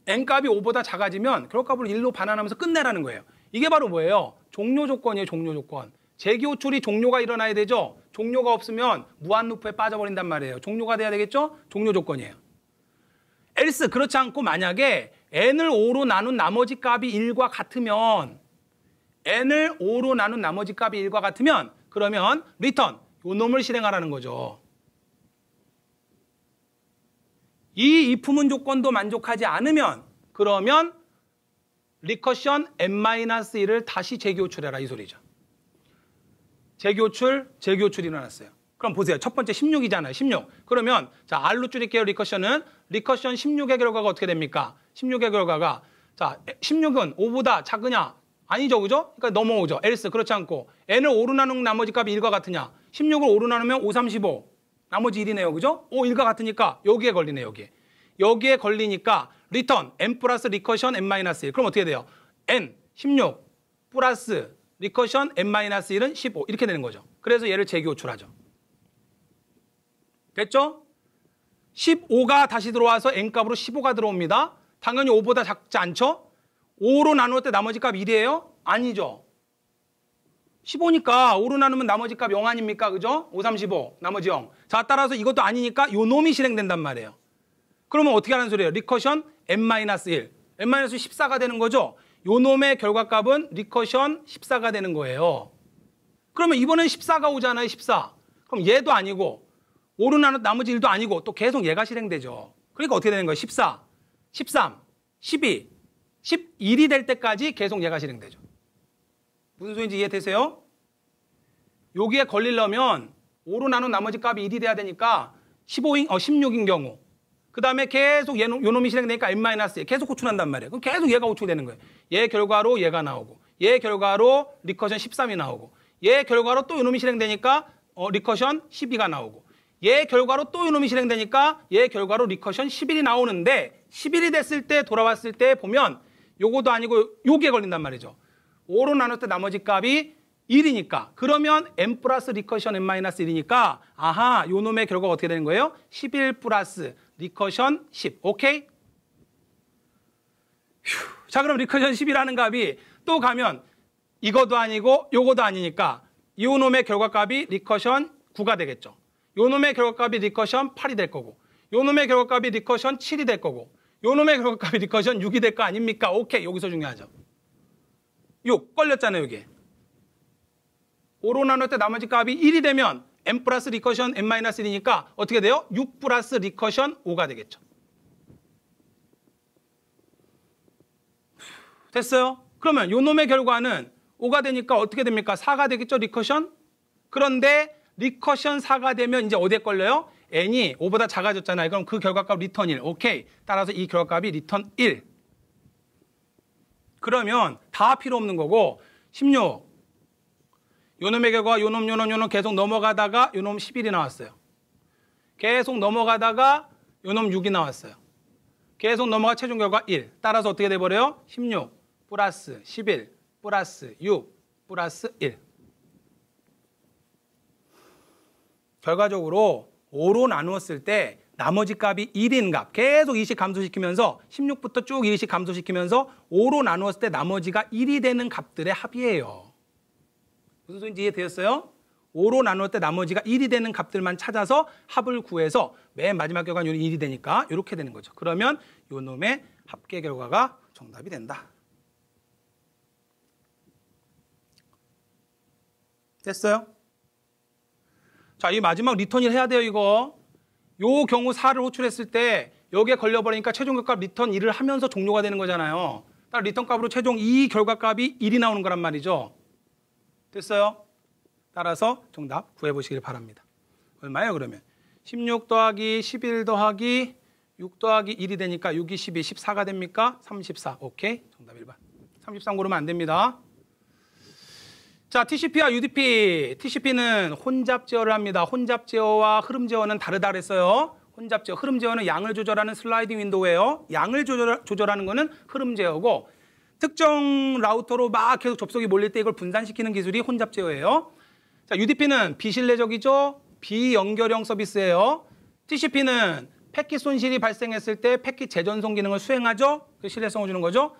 n값이 5보다 작아지면 그럴 값을 1로 반환하면서 끝내라는 거예요. 이게 바로 뭐예요? 종료 조건이에요, 종료 조건. 재기 호출이 종료가 일어나야 되죠. 종료가 없으면 무한 루프에 빠져버린단 말이에요. 종료가 돼야 되겠죠? 종료 조건이에요. else 그렇지 않고 만약에 n을 5로 나눈 나머지 값이 1과 같으면 n을 5로 나눈 나머지 값이 1과 같으면 그러면 return 요 놈을 실행하라는 거죠. 이 이품은 조건도 만족하지 않으면 그러면 리커션 n-1을 다시 재교출해라 이 소리죠. 재교출, 재교출이 일어났어요. 그럼 보세요. 첫 번째 16이잖아요. 16. 그러면 자, R로 줄일게요. 리커션은 리커션 16의 결과가 어떻게 됩니까? 16의 결과가 자, 16은 5보다 작으냐? 아니죠. 그죠? 그러니까 넘어오죠. else 그렇지 않고 n을 5로 나누는 나머지 값이 1과 같으냐? 16을 5로 나누면 5, 35. 나머지 1이네요. 그죠? 5, 1과 같으니까 여기에 걸리네, 요 여기에. 여기에 걸리니까 리턴 n 플러스 리커션 n 마이너스 1. 그럼 어떻게 돼요? n 16 플러스 리커션 n-1은 15 이렇게 되는 거죠. 그래서 얘를 재기호출하죠. 됐죠? 15가 다시 들어와서 n값으로 15가 들어옵니다. 당연히 5보다 작지 않죠? 5로 나눌 때 나머지 값 1이에요? 아니죠. 15니까 5로 나누면 나머지 값 0 아닙니까? 그죠? 5, 3, 15 나머지 0. 자 따라서 이것도 아니니까 요 놈이 실행된단 말이에요. 그러면 어떻게 하는 소리예요? 리커션 n-1 n-14가 되는 거죠. 요 놈의 결과값은 리커션 14가 되는 거예요. 그러면 이번엔 14가 오잖아요, 14. 그럼 얘도 아니고 오른 나머지 1도 아니고 또 계속 얘가 실행되죠. 그러니까 어떻게 되는 거예요? 14, 13, 12, 11이 될 때까지 계속 얘가 실행되죠. 무슨 소리인지 이해되세요? 여기에 걸리려면 오로 나눈 나머지 값이 1이 돼야 되니까 15인, 어, 16인 경우 그 다음에 계속 얘놈, 요놈이 실행되니까 n-1 마이너 계속 호출한단 말이에요. 그럼 계속 얘가 호출되는 거예요. 얘 결과로 얘가 나오고, 얘 결과로 리커션 13이 나오고, 얘 결과로 또 요놈이 실행되니까 어, 리커션 12가 나오고, 얘 결과로 또 요놈이 실행되니까 얘 결과로 리커션 11이 나오는데, 11이 됐을 때 돌아왔을 때 보면 요것도 아니고 요게 걸린단 말이죠. 5로 나눌때 나머지 값이 1이니까 그러면 n 플러스 리커션 n 마이너스 1이니까 아하 요 놈의 결과가 어떻게 되는 거예요? 11 플러스 리커션 10. 오케이? 휴. 자, 그럼 리커션 10이라는 값이 또 가면 이것도 아니고 요것도 아니니까 이 놈의 결과값이 리커션 9가 되겠죠. 요 놈의 결과값이 리커션 8이 될 거고 요 놈의 결과값이 리커션 7이 될 거고 요 놈의 결과값이 리커션 6이 될 거 아닙니까? 오케이. 여기서 중요하죠. 6 걸렸잖아요, 여기. 5로 나눌 때 나머지 값이 1이 되면 n 플러스 리커션 n 마이너스 1이니까 어떻게 돼요? 6 플러스 리커션 5가 되겠죠. 됐어요? 그러면 요 놈의 결과는 5가 되니까 어떻게 됩니까? 4가 되겠죠, 리커션? 그런데 리커션 4가 되면 이제 어디에 걸려요? n이 5보다 작아졌잖아요. 그럼 그 결과값 리턴 1. 오케이. 따라서 이 결과값이 리턴 1. 그러면 다 필요 없는 거고 16, 요놈의 결과 요놈 요놈 요놈 계속 넘어가다가 요놈 11이 나왔어요. 계속 넘어가다가 요놈 6이 나왔어요. 계속 넘어가 최종 결과 1. 따라서 어떻게 돼버려요? 16 플러스 11 플러스 6 플러스 1. 결과적으로 5로 나누었을 때 나머지 값이 1인 값 계속 2씩 감소시키면서 16부터 쭉 2씩 감소시키면서 5로 나누었을 때 나머지가 1이 되는 값들의 합이에요. 무슨 소리인지 이해되었어요? 5로 나눌때 나머지가 1이 되는 값들만 찾아서 합을 구해서 맨 마지막 결과는 1이 되니까 이렇게 되는 거죠. 그러면 요 놈의 합계 결과가 정답이 된다. 됐어요? 자, 이 마지막 리턴을 해야 돼요, 이거. 요 경우 4를 호출했을 때 여기에 걸려버리니까 최종 결값 리턴 1을 하면서 종료가 되는 거잖아요. 딱 리턴 값으로 최종 이 결과값이 1이 나오는 거란 말이죠. 됐어요? 따라서 정답 구해보시길 바랍니다. 얼마예요 그러면? 16 더하기 11 더하기 6 더하기 1이 되니까 6이 12, 14가 됩니까? 34. 오케이. 정답 1번. 33 고르면 안 됩니다. 자, TCP와 UDP. TCP는 혼잡 제어를 합니다. 혼잡 제어와 흐름 제어는 다르다 그랬어요. 혼잡 제어, 흐름 제어는 양을 조절하는 슬라이딩 윈도우예요. 양을 조절, 조절하는 거는 흐름 제어고 특정 라우터로 막 계속 접속이 몰릴 때 이걸 분산시키는 기술이 혼잡 제어예요. 자, UDP는 비신뢰적이죠. 비연결형 서비스예요. TCP는 패킷 손실이 발생했을 때 패킷 재전송 기능을 수행하죠. 그 신뢰성을 주는 거죠.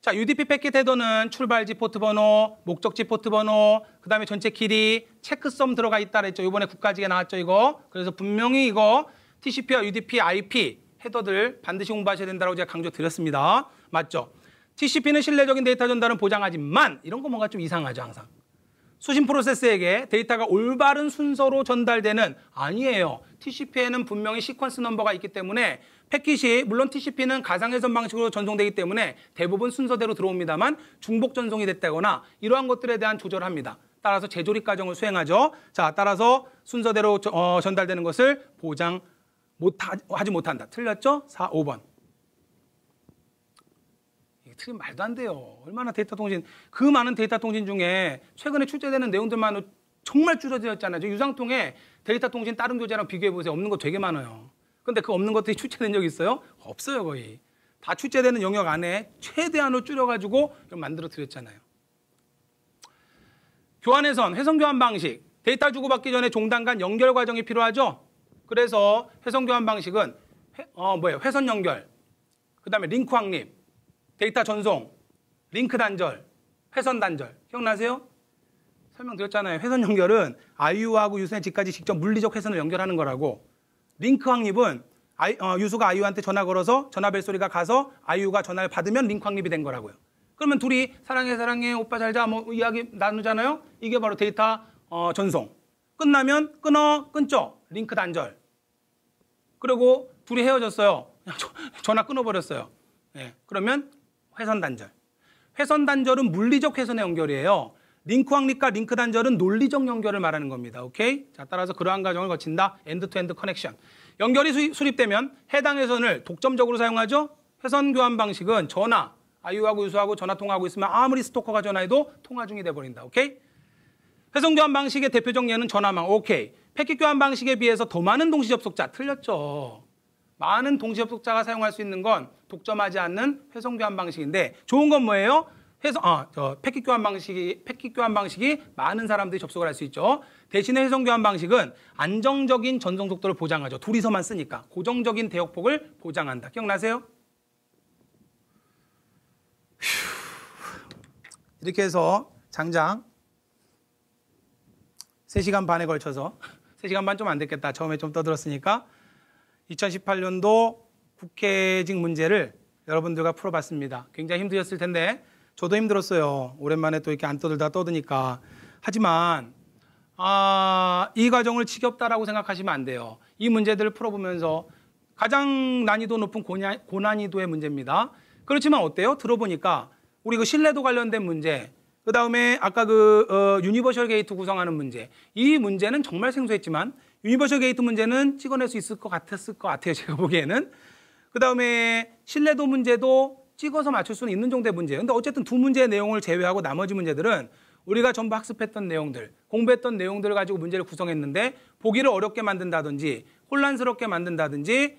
자, UDP 패킷 헤더는 출발지 포트 번호, 목적지 포트 번호, 그 다음에 전체 길이, 체크썸 들어가 있다 그랬죠. 이번에 국가직에 나왔죠, 이거. 그래서 분명히 이거 TCP와 UDP, IP 헤더들 반드시 공부하셔야 된다고 제가 강조 드렸습니다. 맞죠? TCP는 신뢰적인 데이터 전달은 보장하지만 이런 거 뭔가 좀 이상하죠 항상. 수신 프로세스에게 데이터가 올바른 순서로 전달되는 아니에요. TCP에는 분명히 시퀀스 넘버가 있기 때문에 패킷이 물론 TCP는 가상회선 방식으로 전송되기 때문에 대부분 순서대로 들어옵니다만 중복 전송이 됐다거나 이러한 것들에 대한 조절 합니다. 따라서 재조립 과정을 수행하죠. 자, 따라서 순서대로 저, 어, 전달되는 것을 보장 못 하, 지 못한다. 틀렸죠? 4, 5번. 이게 말도 안 돼요. 얼마나 데이터 통신 그 많은 데이터 통신 중에 최근에 출제되는 내용들만 정말 줄어들었잖아요. 유상통에 데이터 통신 다른 교재랑 비교해 보세요. 없는 거 되게 많아요. 근데 그 없는 것들이 출제된 적 있어요? 없어요 거의. 다 출제되는 영역 안에 최대한으로 줄여가지고 만들어 드렸잖아요. 교환에선 회선 교환 방식 데이터 주고받기 전에 종단 간 연결 과정이 필요하죠. 그래서 회선 교환 방식은 회, 어 뭐예요? 회선 연결, 그 다음에 링크 확립, 데이터 전송, 링크 단절, 회선 단절. 기억나세요? 설명드렸잖아요. 회선 연결은 IU하고 유선의집까지 직접 물리적 회선을 연결하는 거라고. 링크 확립은 아이, 어, 유수가 아이유한테 전화 걸어서 전화벨 소리가 가서 아이유가 전화를 받으면 링크 확립이 된 거라고요. 그러면 둘이 사랑해 사랑해 오빠 잘자뭐 이야기 나누잖아요. 이게 바로 데이터 어, 전송. 끝나면 끊어 끊죠. 링크 단절. 그리고 둘이 헤어졌어요. 전화 끊어버렸어요. 예, 그러면 회선 단절. 회선 단절은 물리적 회선의 연결이에요. 링크 확립과 링크 단절은 논리적 연결을 말하는 겁니다. 오케이? 자, 따라서 그러한 과정을 거친다. 엔드 투 엔드 커넥션. 연결이 수립되면 해당 회선을 독점적으로 사용하죠. 회선 교환 방식은 전화, 아이유하고 유수하고 전화 통화하고 있으면 아무리 스토커가 전화해도 통화 중이 돼 버린다. 오케이? 회선 교환 방식의 대표적 예는 전화망. 오케이. 패킷 교환 방식에 비해서 더 많은 동시 접속자 틀렸죠. 많은 동시 접속자가 사용할 수 있는 건 독점하지 않는 회선 교환 방식인데 좋은 건 뭐예요? 회선 어, 저 패킷 교환 방식이 패킷 교환 방식이 많은 사람들이 접속을 할 수 있죠. 대신에 회선 교환 방식은 안정적인 전송 속도를 보장하죠. 둘이서만 쓰니까 고정적인 대역폭을 보장한다. 기억나세요? 이렇게 해서 장장 3시간 반에 걸쳐서 3시간 반 좀 안 됐겠다. 처음에 좀 떠들었으니까 2018년도 국회직 문제를 여러분들과 풀어봤습니다. 굉장히 힘드셨을 텐데 저도 힘들었어요. 오랜만에 또 이렇게 안 떠들다 떠드니까. 하지만 아, 이 과정을 지겹다라고 생각하시면 안 돼요. 이 문제들을 풀어보면서 가장 난이도 높은 고냐, 고난이도의 문제입니다. 그렇지만 어때요? 들어보니까 우리 그 신뢰도 관련된 문제, 그 다음에 아까 그 어, 유니버셜 게이트 구성하는 문제, 이 문제는 정말 생소했지만 유니버셜 게이트 문제는 찍어낼 수 있을 것 같았을 것 같아요. 제가 보기에는. 그 다음에 신뢰도 문제도 찍어서 맞출 수는 있는 정도의 문제예요. 근데 어쨌든 두 문제의 내용을 제외하고 나머지 문제들은 우리가 전부 학습했던 내용들, 공부했던 내용들을 가지고 문제를 구성했는데 보기를 어렵게 만든다든지 혼란스럽게 만든다든지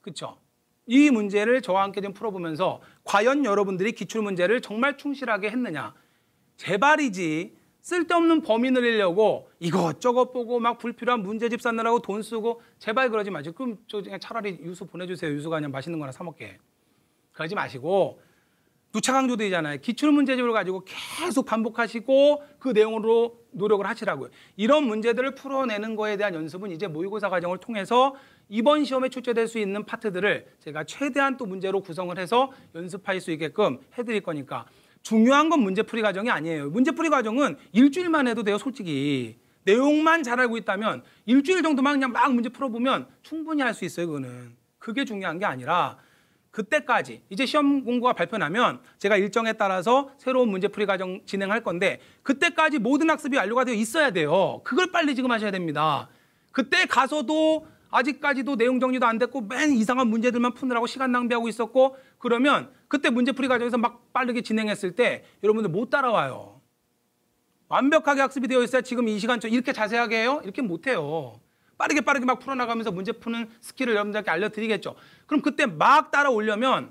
그렇죠? 이 문제를 저와 함께 좀 풀어보면서 과연 여러분들이 기출 문제를 정말 충실하게 했느냐 제발이지 쓸데없는 범위 늘리려고 이것저것 보고 막 불필요한 문제집 사느라고 돈 쓰고 제발 그러지 마시고 그럼 저 그냥 차라리 유수 보내주세요. 유수가 그냥 맛있는 거나 사 먹게. 그러지 마시고 누차 강조되잖아요. 기출 문제집을 가지고 계속 반복하시고 그 내용으로 노력을 하시라고요. 이런 문제들을 풀어내는 거에 대한 연습은 이제 모의고사 과정을 통해서 이번 시험에 출제될 수 있는 파트들을 제가 최대한 또 문제로 구성을 해서 연습할 수 있게끔 해드릴 거니까 중요한 건 문제풀이 과정이 아니에요. 문제풀이 과정은 일주일만 해도 돼요, 솔직히. 내용만 잘 알고 있다면 일주일 정도만 그냥 막 문제 풀어보면 충분히 할 수 있어요, 그거는. 그게 중요한 게 아니라 그때까지 이제 시험 공고가 발표나면 제가 일정에 따라서 새로운 문제풀이 과정 진행할 건데 그때까지 모든 학습이 완료가 되어 있어야 돼요. 그걸 빨리 지금 하셔야 됩니다. 그때 가서도 아직까지도 내용 정리도 안 됐고 맨 이상한 문제들만 푸느라고 시간 낭비하고 있었고 그러면 그때 문제풀이 과정에서 막 빠르게 진행했을 때 여러분들 못 따라와요. 완벽하게 학습이 되어 있어야 지금 이 시간 좀 이렇게 자세하게 해요? 이렇게 못 해요. 빠르게 빠르게 막 풀어나가면서 문제 푸는 스킬을 여러분들께 알려드리겠죠. 그럼 그때 막 따라오려면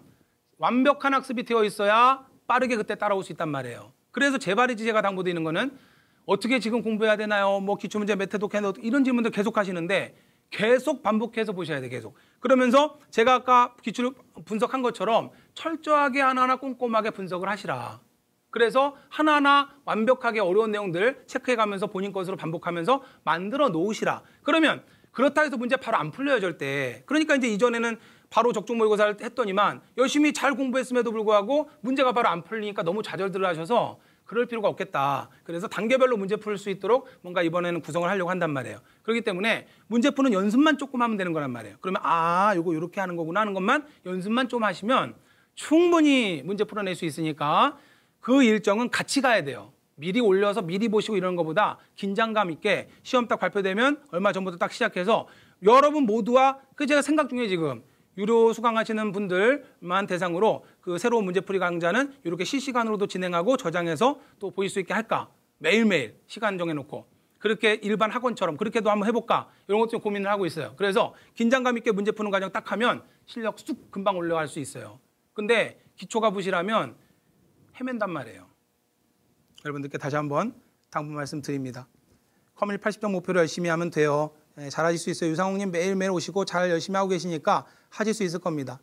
완벽한 학습이 되어 있어야 빠르게 그때 따라올 수 있단 말이에요. 그래서 재발의지 제가 당부드리는 거는 어떻게 지금 공부해야 되나요? 뭐기초문제몇해독 해놓 이런 질문도 계속 하시는데 계속 반복해서 보셔야 돼요 계속. 그러면서 제가 아까 기출 분석한 것처럼 철저하게 하나하나 꼼꼼하게 분석을 하시라. 그래서 하나하나 완벽하게 어려운 내용들 체크해가면서 본인 것으로 반복하면서 만들어 놓으시라. 그러면 그렇다 해서 문제 바로 안 풀려요 절대. 그러니까 이제 이전에는 바로 적중 모의고사를 했더니만 열심히 잘 공부했음에도 불구하고 문제가 바로 안 풀리니까 너무 좌절들을 하셔서 그럴 필요가 없겠다. 그래서 단계별로 문제 풀 수 있도록 뭔가 이번에는 구성을 하려고 한단 말이에요. 그렇기 때문에 문제 푸는 연습만 조금 하면 되는 거란 말이에요. 그러면 아, 요거 이렇게 하는 거구나 하는 것만 연습만 좀 하시면 충분히 문제 풀어낼 수 있으니까 그 일정은 같이 가야 돼요. 미리 올려서 미리 보시고 이런 것보다 긴장감 있게 시험 딱 발표되면 얼마 전부터 딱 시작해서 여러분 모두와 그 제가 생각 중에 지금 유료 수강하시는 분들만 대상으로 그 새로운 문제풀이 강좌는 이렇게 실시간으로도 진행하고 저장해서 또 보실 수 있게 할까? 매일매일 시간 정해놓고 그렇게 일반 학원처럼 그렇게도 한번 해볼까? 이런 것 좀 고민을 하고 있어요. 그래서 긴장감 있게 문제 푸는 과정 딱 하면 실력 쑥 금방 올라갈 수 있어요. 근데 기초가 부실하면 헤맨단 말이에요. 여러분들께 다시 한번 당부 말씀드립니다. 커뮤니 80점 목표를 열심히 하면 돼요. 예, 잘하실 수 있어요. 유상욱님 매일매일 오시고 잘 열심히 하고 계시니까 하실 수 있을 겁니다.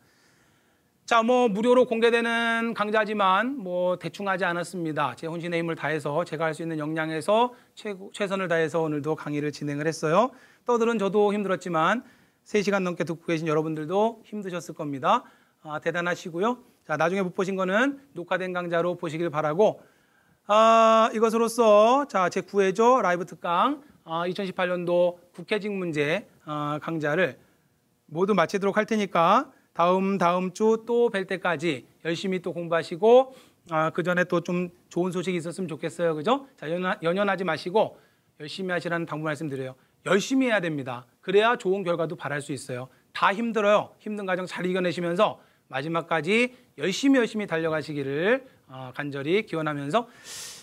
자, 뭐 무료로 공개되는 강좌지만 뭐 대충 하지 않았습니다. 제 혼신의 힘을 다해서 제가 할 수 있는 역량에서 최고, 최선을 다해서 오늘도 강의를 진행을 했어요. 떠들은 저도 힘들었지만 3시간 넘게 듣고 계신 여러분들도 힘드셨을 겁니다. 아, 대단하시고요. 자, 나중에 못 보신 거는 녹화된 강좌로 보시길 바라고 아, 이것으로써 자, 제 9회죠. 라이브 특강 2018년도 어, 국회직 문제 어, 강좌를 모두 마치도록 할 테니까 다음 다음 주 또 뵐 때까지 열심히 또 공부하시고 어, 그 전에 또 좀 좋은 소식이 있었으면 좋겠어요. 그죠? 자, 연연, 하지 마시고 열심히 하시라는 당부 말씀드려요. 열심히 해야 됩니다. 그래야 좋은 결과도 바랄 수 있어요. 다 힘들어요. 힘든 과정 잘 이겨내시면서 마지막까지 열심히 열심히 달려가시기를 간절히 기원하면서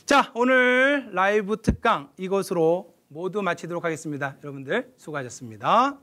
자, 오늘 라이브 특강 이것으로 모두 마치도록 하겠습니다. 여러분들 수고하셨습니다.